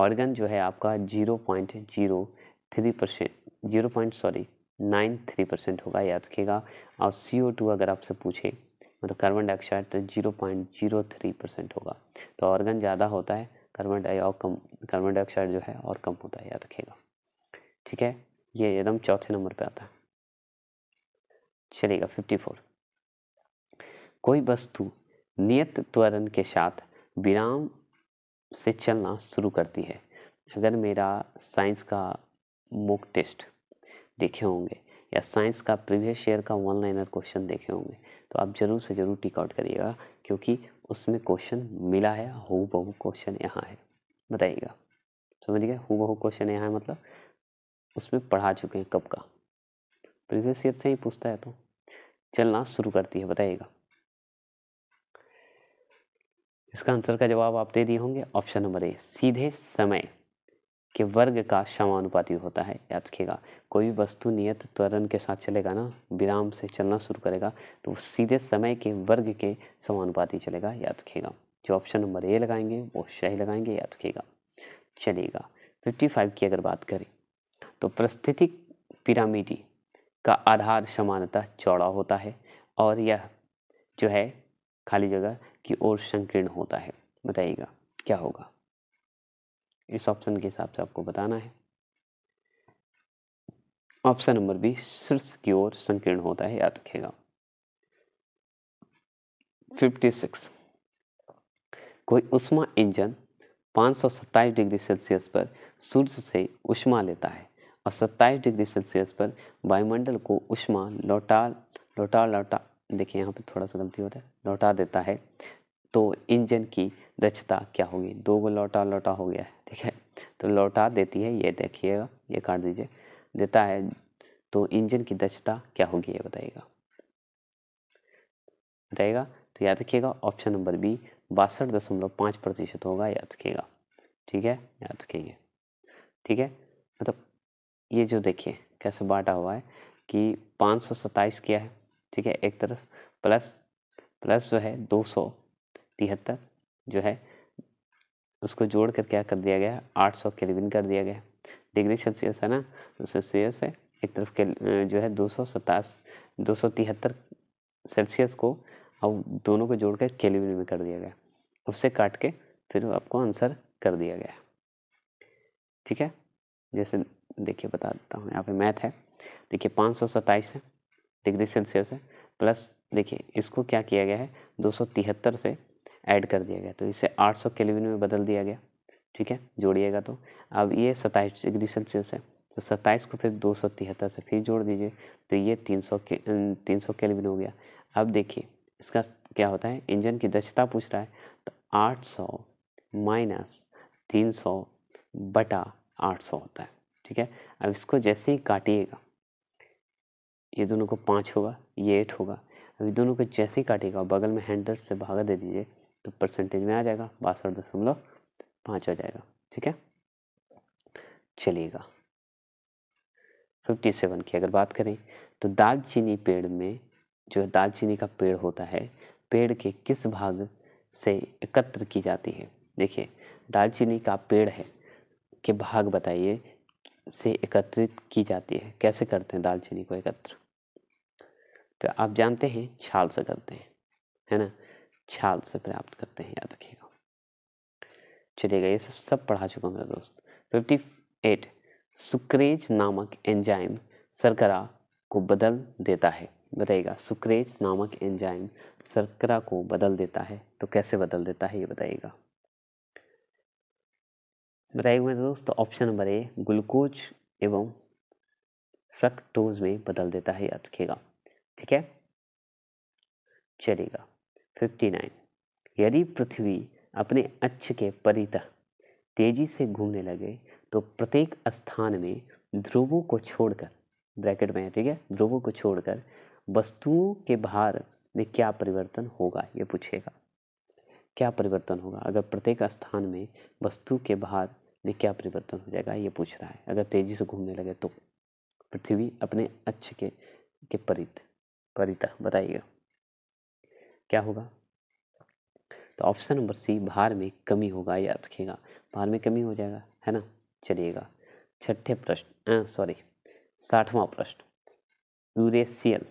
ऑर्गन जो है आपका zero point zero three percent zero point sorry nine three percent होगा याद रखिएगा और सी ओ टू अगर आपसे पूछे मतलब कार्बन डाइऑक्साइड तो zero point zero three percent होगा तो ऑर्गन ज़्यादा होता है कार्बन डाई और कम कार्बन डाइऑक्साइड जो है और कम होता है याद रखिएगा ठीक है ये एकदम चौथे नंबर पर आता है चलेगा फिफ्टी फोर कोई वस्तु नियत त्वरण के साथ विराम से चलना शुरू करती है अगर मेरा साइंस का मुक टेस्ट देखे होंगे या साइंस का प्रीवियस ईयर का वन लाइनर क्वेश्चन देखे होंगे तो आप ज़रूर से ज़रूर टिक आउट करिएगा क्योंकि उसमें क्वेश्चन मिला है हु बहु क्वेश्चन यहाँ है बताइएगा समझ गए हु बहु क्वेश्चन यहाँ है मतलब उसमें पढ़ा चुके हैं कब का प्रीवियस ईयर से ही पूछता है तो चलना शुरू करती है बताइएगा इसका आंसर का जवाब आप दे दिए होंगे ऑप्शन नंबर ए सीधे समय के वर्ग का समानुपाती होता है याद रखिएगा कोई भी वस्तु नियत त्वरण के साथ चलेगा ना विराम से चलना शुरू करेगा तो वो सीधे समय के वर्ग के समानुपाती चलेगा याद रखिएगा जो ऑप्शन नंबर ए लगाएंगे वो सही लगाएंगे याद रखिएगा चलेगा फिफ्टी फाइव की अगर बात करें तो प्रस्थितिक पिरामिडी का आधार समानता चौड़ा होता है और यह जो है खाली जगह की ओर संकीर्ण होता है बताइएगा क्या होगा इस ऑप्शन के हिसाब से आपको बताना है ऑप्शन नंबर बी शीर्ष की ओर संकीर्ण होता है याद रखेगा फिफ्टी सिक्स कोई उष्मा इंजन सत्ताईस डिग्री सेल्सियस पर सूर्य से उष्मा लेता है और सत्ताईस डिग्री सेल्सियस पर वायुमंडल को उष्मा लौटा लौटा लौटा देखिए यहाँ पे थोड़ा सा गलती हो रहा है लौटा देता है तो इंजन की दक्षता क्या होगी दो गो लौटा लौटा हो गया है ठीक है तो लौटा देती है ये देखिएगा ये काट दीजिए देता है तो इंजन की दक्षता क्या होगी ये बताइएगा बताइएगा तो याद रखिएगा ऑप्शन नंबर बी बासठ दशमलव पाँच प्रतिशत होगा याद रखिएगा ठीक है याद रखेंगे ठीक है मतलब ये जो देखिए कैसे बांटा हुआ है कि पाँच सौ सत्ताईस किया है ठीक है एक तरफ प्लस प्लस जो है दो सौ तिहत्तर जो है उसको जोड़ कर क्या कर दिया गया आठ सौ केलविन कर दिया गया डिग्री सेल्सियस है ना तो सेल्सियस है एक तरफ के जो है दो सौ सतास दो सौ तिहत्तर सेल्सियस को और दोनों को जोड़ कर केलविन में कर दिया गया उससे काट के फिर आपको आंसर कर दिया गया ठीक है जैसे देखिए बता देता हूँ यहाँ पे मैथ है देखिए पाँच सौ सताईस है डिग्री सेल्सियस है प्लस देखिए इसको क्या किया गया है दो सौ तिहत्तर से ऐड कर दिया गया तो इसे 800 केलविन में बदल दिया गया ठीक है जोड़िएगा तो अब ये सत्ताईस डिग्री सेल्सियस है तो सत्ताईस को फिर दो सौ तिहत्तर से फिर जोड़ दीजिए तो ये तीन सौ के तीन सौ हो गया अब देखिए इसका क्या होता है इंजन की दक्षता पूछ रहा है तो आठ सौ माइनस तीन सौ बटा आठ सौ होता है ठीक है अब इसको जैसे ही काटिएगा ये दोनों को पाँच होगा ये एट होगा अब ये दोनों को जैसे ही काटिएगा बगल में हैंडल से भागा दे दीजिए तो परसेंटेज में आ जाएगा बासठ दशमलव पाँच आ जाएगा ठीक है चलेगा फिफ्टी सेवन की अगर बात करें तो दालचीनी पेड़ में जो दालचीनी का पेड़ होता है पेड़ के किस भाग से एकत्र की जाती है देखिए दालचीनी का पेड़ है के भाग बताइए से एकत्रित की जाती है कैसे करते हैं दालचीनी को एकत्र तो आप जानते हैं छाल से करते हैं है ना छाल से प्राप्त करते हैं याद रखिएगा चलिएगा ये सब सब पढ़ा चुका हूँ मेरा दोस्त फिफ्टी एट सुक्रेज नामक एंजाइम सरकरा को बदल देता है बताइएगा सुक्रेज नामक एंजाइम सरकरा को बदल देता है तो कैसे बदल देता है ये बताइएगा बताइएगा मेरे दोस्त तो ऑप्शन नंबर ए ग्लूकोज एवं फ्रक्टोज में बदल देता है याद रखिएगा ठीक है चलेगा 59 यदि पृथ्वी अपने अक्ष के परितः तेजी से घूमने लगे तो प्रत्येक स्थान में ध्रुवों को छोड़कर ब्रैकेट में ठीक है ध्रुवों को छोड़कर वस्तुओं के भार में क्या परिवर्तन होगा ये पूछेगा क्या परिवर्तन होगा अगर प्रत्येक स्थान में वस्तु के भार में क्या परिवर्तन हो जाएगा ये पूछ रहा है अगर तेजी से घूमने लगे तो पृथ्वी अपने अक्ष के के परित परिता बताइएगा क्या होगा तो ऑप्शन नंबर सी भार में कमी होगा याद रखेगा भार में कमी हो जाएगा है ना चलिएगा छठे प्रश्न सॉरी साठवां प्रश्न यूरेशियल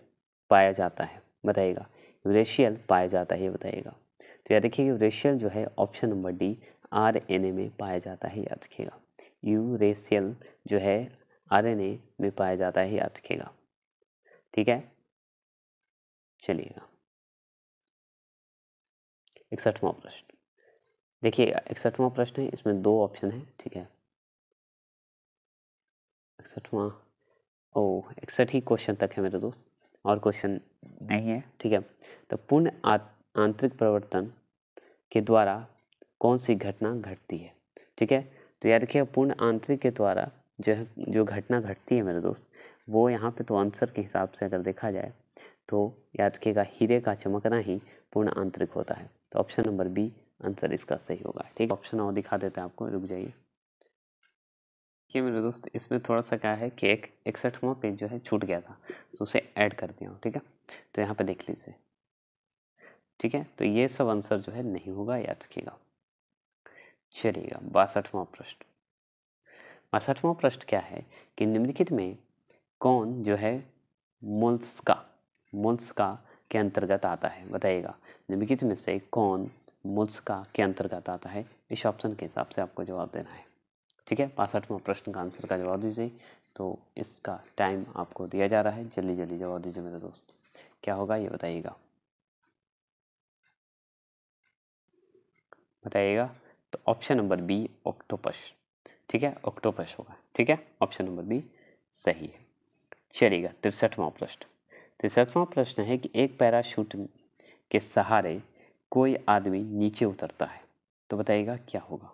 पाया जाता है बताइएगा यूरेशियल पाया जाता है ये बताइएगा तो याद रखिएगा यूरेशियल जो है option number D R N A में पाया जाता है याद रखिएगा यूरेशियल जो है आर एन ए में पाया जाता है याद रखिएगा ठीक है चलिएगा इकसठवा प्रश्न देखिए इकसठवा प्रश्न है इसमें दो ऑप्शन है ठीक है इकसठवा ओ इकसठ ही क्वेश्चन तक है मेरे दोस्त और क्वेश्चन नहीं है ठीक है तो पूर्ण आंतरिक प्रवर्तन के द्वारा कौन सी घटना घटती है ठीक है तो याद रखिए पूर्ण आंतरिक के द्वारा जो है जो घटना घटती है मेरे दोस्त वो यहाँ पे तो आंसर के हिसाब से अगर देखा जाए तो याद रखिएगा हीरे का चमकना ही पूर्ण आंतरिक होता है तो ऑप्शन नंबर बी आंसर इसका सही होगा ठीक ऑप्शन और दिखा देते हैं आपको रुक जाइए ये मेरे दोस्त इसमें थोड़ा सा क्या है कि एक इकसठवा पेज जो है छूट गया था तो उसे ऐड कर दिया हूँ ठीक है तो यहाँ पे देख लीजिए ठीक है तो ये सब आंसर जो है नहीं होगा याद रखिएगा चलिएगा बासठवां प्रश्न बासठवां प्रश्न क्या है कि निम्नलिखित में कौन जो है का मुल्स का के अंतर्गत आता है बताइएगा निम्नलिखित में से कौन मुस्का के अंतर्गत आता है इस ऑप्शन के हिसाब से आपको जवाब देना है ठीक है बासठवा प्रश्न का आंसर का जवाब दीजिए तो इसका टाइम आपको दिया जा रहा है जल्दी जल्दी जवाब दीजिए मेरे दोस्त क्या होगा ये बताइएगा बताइएगा तो ऑप्शन नंबर बी ऑक्टोपस ठीक है ऑक्टोपस होगा ठीक है ऑप्शन नंबर बी सही है चलिएगा तिरसठवां प्रश्न तिरसठवां तो प्रश्न है कि एक पैराशूट के सहारे कोई आदमी नीचे उतरता है तो बताइएगा क्या होगा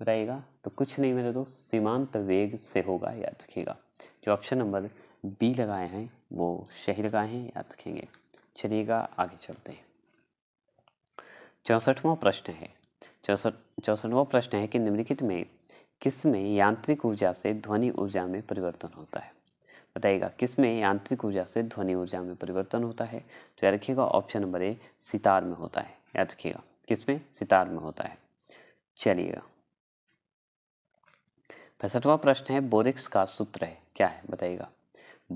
बताइएगा तो कुछ नहीं मेरे दोस्त सीमांत वेग से होगा याद रखिएगा जो ऑप्शन नंबर बी लगाए हैं वो सही लगाए हैं याद रखेंगे चलिएगा आगे चलते हैं चौंसठवां प्रश्न है चौसठ चौसठवा प्रश्न है कि निम्नलिखित में किस में यांत्रिक ऊर्जा से ध्वनि ऊर्जा में परिवर्तन होता है बताइएगा किस में यांत्रिक ऊर्जा से ध्वनि ऊर्जा में परिवर्तन होता है तो याद रखिएगा ऑप्शन नंबर ए सितार में होता है याद रखिएगा किस में सितार में होता है चलिएगा पैंसठवा प्रश्न है बोरिक्स का सूत्र है क्या है बताइएगा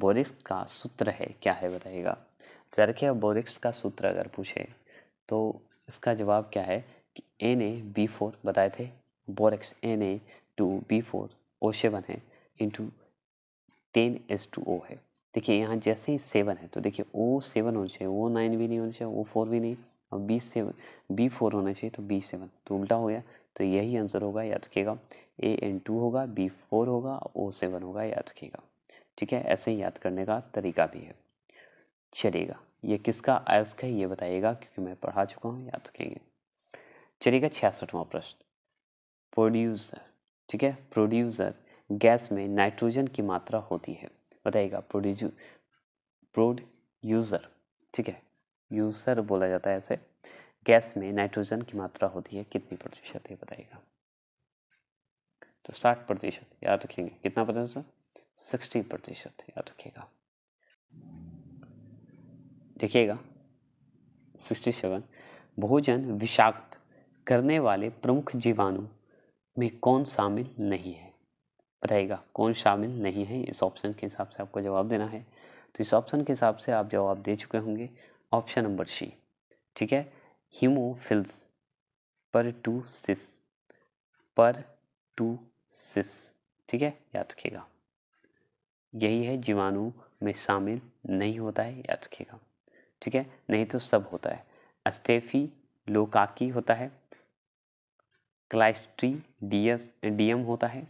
बोरिक्स का सूत्र है क्या है बताइएगा तो याद रखिएगा बोरिक्स का सूत्र अगर पूछे तो इसका जवाब क्या है कि एन ए बी फोर बताए थे borax N A two B four O seven है into ten S two O है देखिए यहाँ जैसे ही सेवन है तो देखिए ओ सेवन होना चाहिए ओ नाइन भी नहीं होना चाहिए ओ फोर भी नहीं और बी सेवन बी फोर होना चाहिए तो बी सेवन तो उल्टा हो गया तो यही आंसर होगा याद रखिएगा ए एन टू होगा बी फोर होगा ओ सेवन होगा याद रखिएगा ठीक है ऐसे ही याद करने का तरीका भी है चलिएगा ये किसका आयस्क है ये बताइएगा क्योंकि मैं पढ़ा चुका हूँ याद रखेंगे चलिएगा छियासठवा प्रश्न प्रोड्यूसर ठीक है प्रोड्यूसर गैस में नाइट्रोजन की मात्रा होती है बताइएगा प्रोड्यूजू प्रोड यूज़र ठीक है यूज़र बोला जाता है ऐसे गैस में नाइट्रोजन की मात्रा होती है कितनी प्रतिशत है बताइएगा तो साठ प्रतिशत याद रखेंगे कितना प्रतिशत सिक्सटी प्रतिशत याद रखिएगा देखिएगा सिक्सटी सेवन भोजन विषाक्त करने वाले प्रमुख जीवाणु में कौन शामिल नहीं है रहेगा कौन शामिल नहीं है इस ऑप्शन के हिसाब से आपको जवाब देना है तो इस ऑप्शन के हिसाब से आप जवाब दे चुके होंगे ऑप्शन नंबर सी ठीक है हीमोफिल्स पर टू सिस पर टू सिस ठीक है याद रखिएगा यही है जीवाणु में शामिल नहीं होता है याद रखिएगा ठीक है नहीं तो सब होता है अस्टेफी लोकाकी होता है क्लाइस्ट्री डीएस डीएम होता है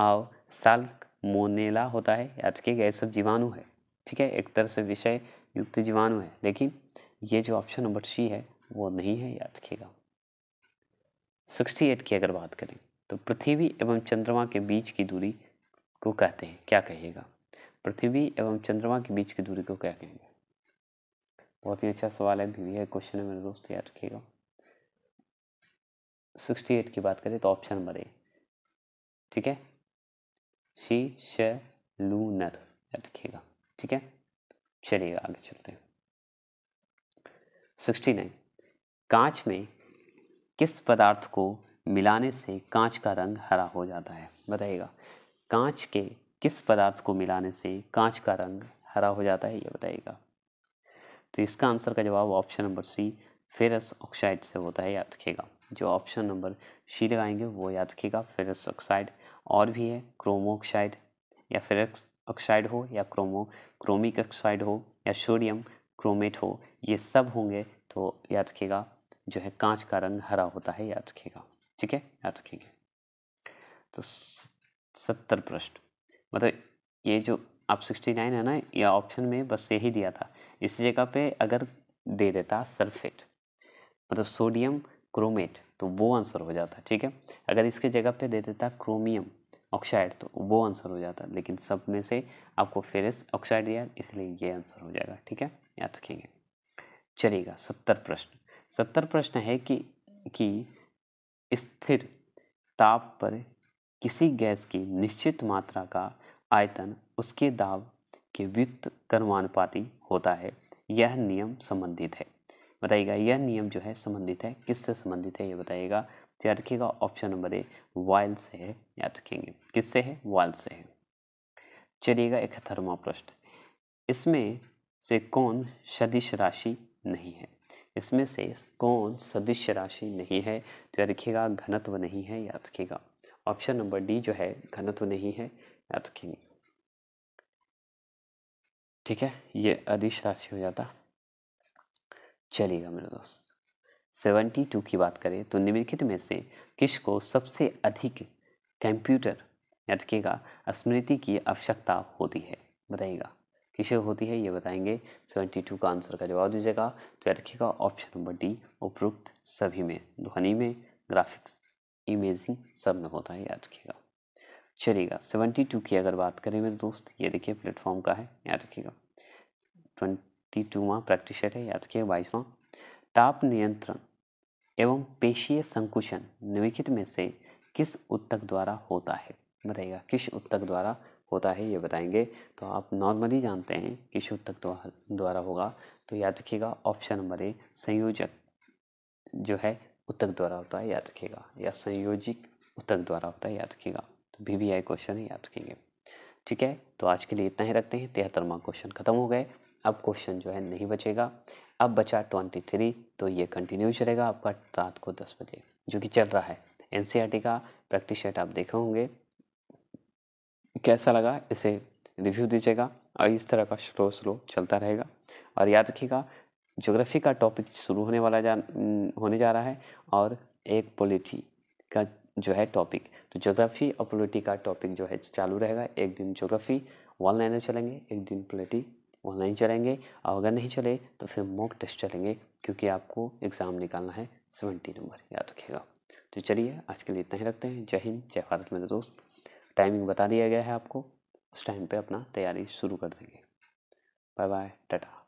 और साल्क मोनेला होता है याद रखिएगा यह सब जीवाणु है ठीक है एक तरह से विषय युक्त जीवाणु है लेकिन ये जो ऑप्शन नंबर सी है वो नहीं है याद रखिएगा सिक्सटी एट की अगर बात करें तो पृथ्वी एवं चंद्रमा के बीच की दूरी को कहते हैं क्या कहिएगा पृथ्वी एवं चंद्रमा के बीच की दूरी को क्या कहेंगे बहुत ही अच्छा सवाल है भी है क्वेश्चन है मेरे दोस्त याद रखिएगा सिक्सटी एट की बात करें तो ऑप्शन नंबर ए ठीक है शी शे लू नर रखिएगा ठीक है चलिएगा आगे चलते हैं सिक्सटी नाइन कांच में किस पदार्थ को मिलाने से कांच का रंग हरा हो जाता है बताइएगा कांच के किस पदार्थ को मिलाने से कांच का रंग हरा हो जाता है ये बताइएगा तो इसका आंसर का जवाब option number C ferrous oxide से होता है याद रखिएगा जो ऑप्शन नंबर सी लगाएंगे वो याद रखिएगा फेरस ऑक्साइड और भी है क्रोमो ऑक्साइड या फिर ऑक्साइड हो या क्रोमो क्रोमिक ऑक्साइड हो या सोडियम क्रोमेट हो ये सब होंगे तो याद रखिएगा जो है कांच का रंग हरा होता है याद रखिएगा ठीक है याद रखेंगे तो सत्तर प्रश्न मतलब ये जो आप सिक्सटी नाइन है ना या ऑप्शन में बस यही दिया था इस जगह पे अगर दे देता सल्फेट मतलब सोडियम क्रोमेट तो वो आंसर हो जाता ठीक है अगर इसके जगह पे दे देता क्रोमियम ऑक्साइड तो वो आंसर हो जाता लेकिन सब में से आपको फेरस ऑक्साइड दिया इसलिए ये आंसर हो जाएगा ठीक है याद रखेंगे चलेगा सत्तर प्रश्न सत्तर प्रश्न है कि कि स्थिर ताप पर किसी गैस की निश्चित मात्रा का आयतन उसके दाब के व्युत कर्मानुपाती होता है यह नियम संबंधित है बताइएगा यह नियम जो है संबंधित है किससे संबंधित है ये बताइएगा तो याद रखिएगा ऑप्शन नंबर ए वायल से है याद रखेंगे किससे है वायल से है चलिएगा थर्मा प्रश्न इसमें से कौन सदिश राशि नहीं है इसमें से कौन सदिश राशि नहीं है तो याद रखिएगा घनत्व नहीं है याद रखिएगा ऑप्शन नंबर डी जो है घनत्व नहीं है याद रखेंगे ठीक है ये अधिश राशि हो जाता चलेगा मेरे दोस्त सेवेंटी टू की बात करें तो निम्नलिखित में से किस को सबसे अधिक कंप्यूटर याद रखिएगा स्मृति की आवश्यकता होती है बताइएगा किसे होती है ये बताएंगे सेवेंटी टू का आंसर का जवाब दीजिएगा तो याद रखिएगा ऑप्शन नंबर डी उपरोक्त सभी में ध्वनि में ग्राफिक्स इमेजिंग सब में होता है याद रखिएगा चलिएगा सेवेंटी टू की अगर बात करें मेरे दोस्त ये देखिए प्लेटफॉर्म का है याद रखिएगा ती टूवा प्रैक्टिशर है याद रखिए बाईसवां ताप नियंत्रण एवं पेशीय संकुचन निम्नलिखित में से किस उत्तक द्वारा होता है बताइएगा किस उत्तक द्वारा होता है ये बताएंगे तो आप नॉर्मली जानते हैं किस उत्तक द्वारा होगा तो याद रखिएगा ऑप्शन नंबर ए संयोजक जो है उत्तक द्वारा होता है याद रखिएगा या संयोजिक उत्तक द्वारा होता है याद रखिएगा तो आई क्वेश्चन है याद रखेंगे ठीक है तो आज के लिए इतना ही रखते हैं तिहत्तरवा क्वेश्चन खत्म हो गए अब क्वेश्चन जो है नहीं बचेगा अब बचा ट्वेंटी थ्री तो ये कंटिन्यू चलेगा आपका रात को दस बजे जो कि चल रहा है एन e का प्रैक्टिस सेट आप देखे होंगे कैसा लगा इसे रिव्यू दीजिएगा और इस तरह का स्लो स्लो चलता रहेगा और याद रखिएगा ज्योग्राफी का टॉपिक शुरू होने वाला जा होने जा रहा है और एक पोलिटी का जो है टॉपिक तो ज्योग्राफी और पॉलिटी का टॉपिक जो है चालू रहेगा एक दिन ज्योग्राफी वन लाइनर चलेंगे एक दिन पोलिटी ऑनलाइन चलेंगे और अगर नहीं चले तो फिर मॉक टेस्ट चलेंगे क्योंकि आपको एग्ज़ाम निकालना है सेवेंटी नंबर याद रखिएगा तो चलिए आज के लिए इतना ही रखते हैं जय हिंद जय भारत मेरे दोस्त टाइमिंग बता दिया गया है आपको उस टाइम पे अपना तैयारी शुरू कर देंगे बाय बाय टाटा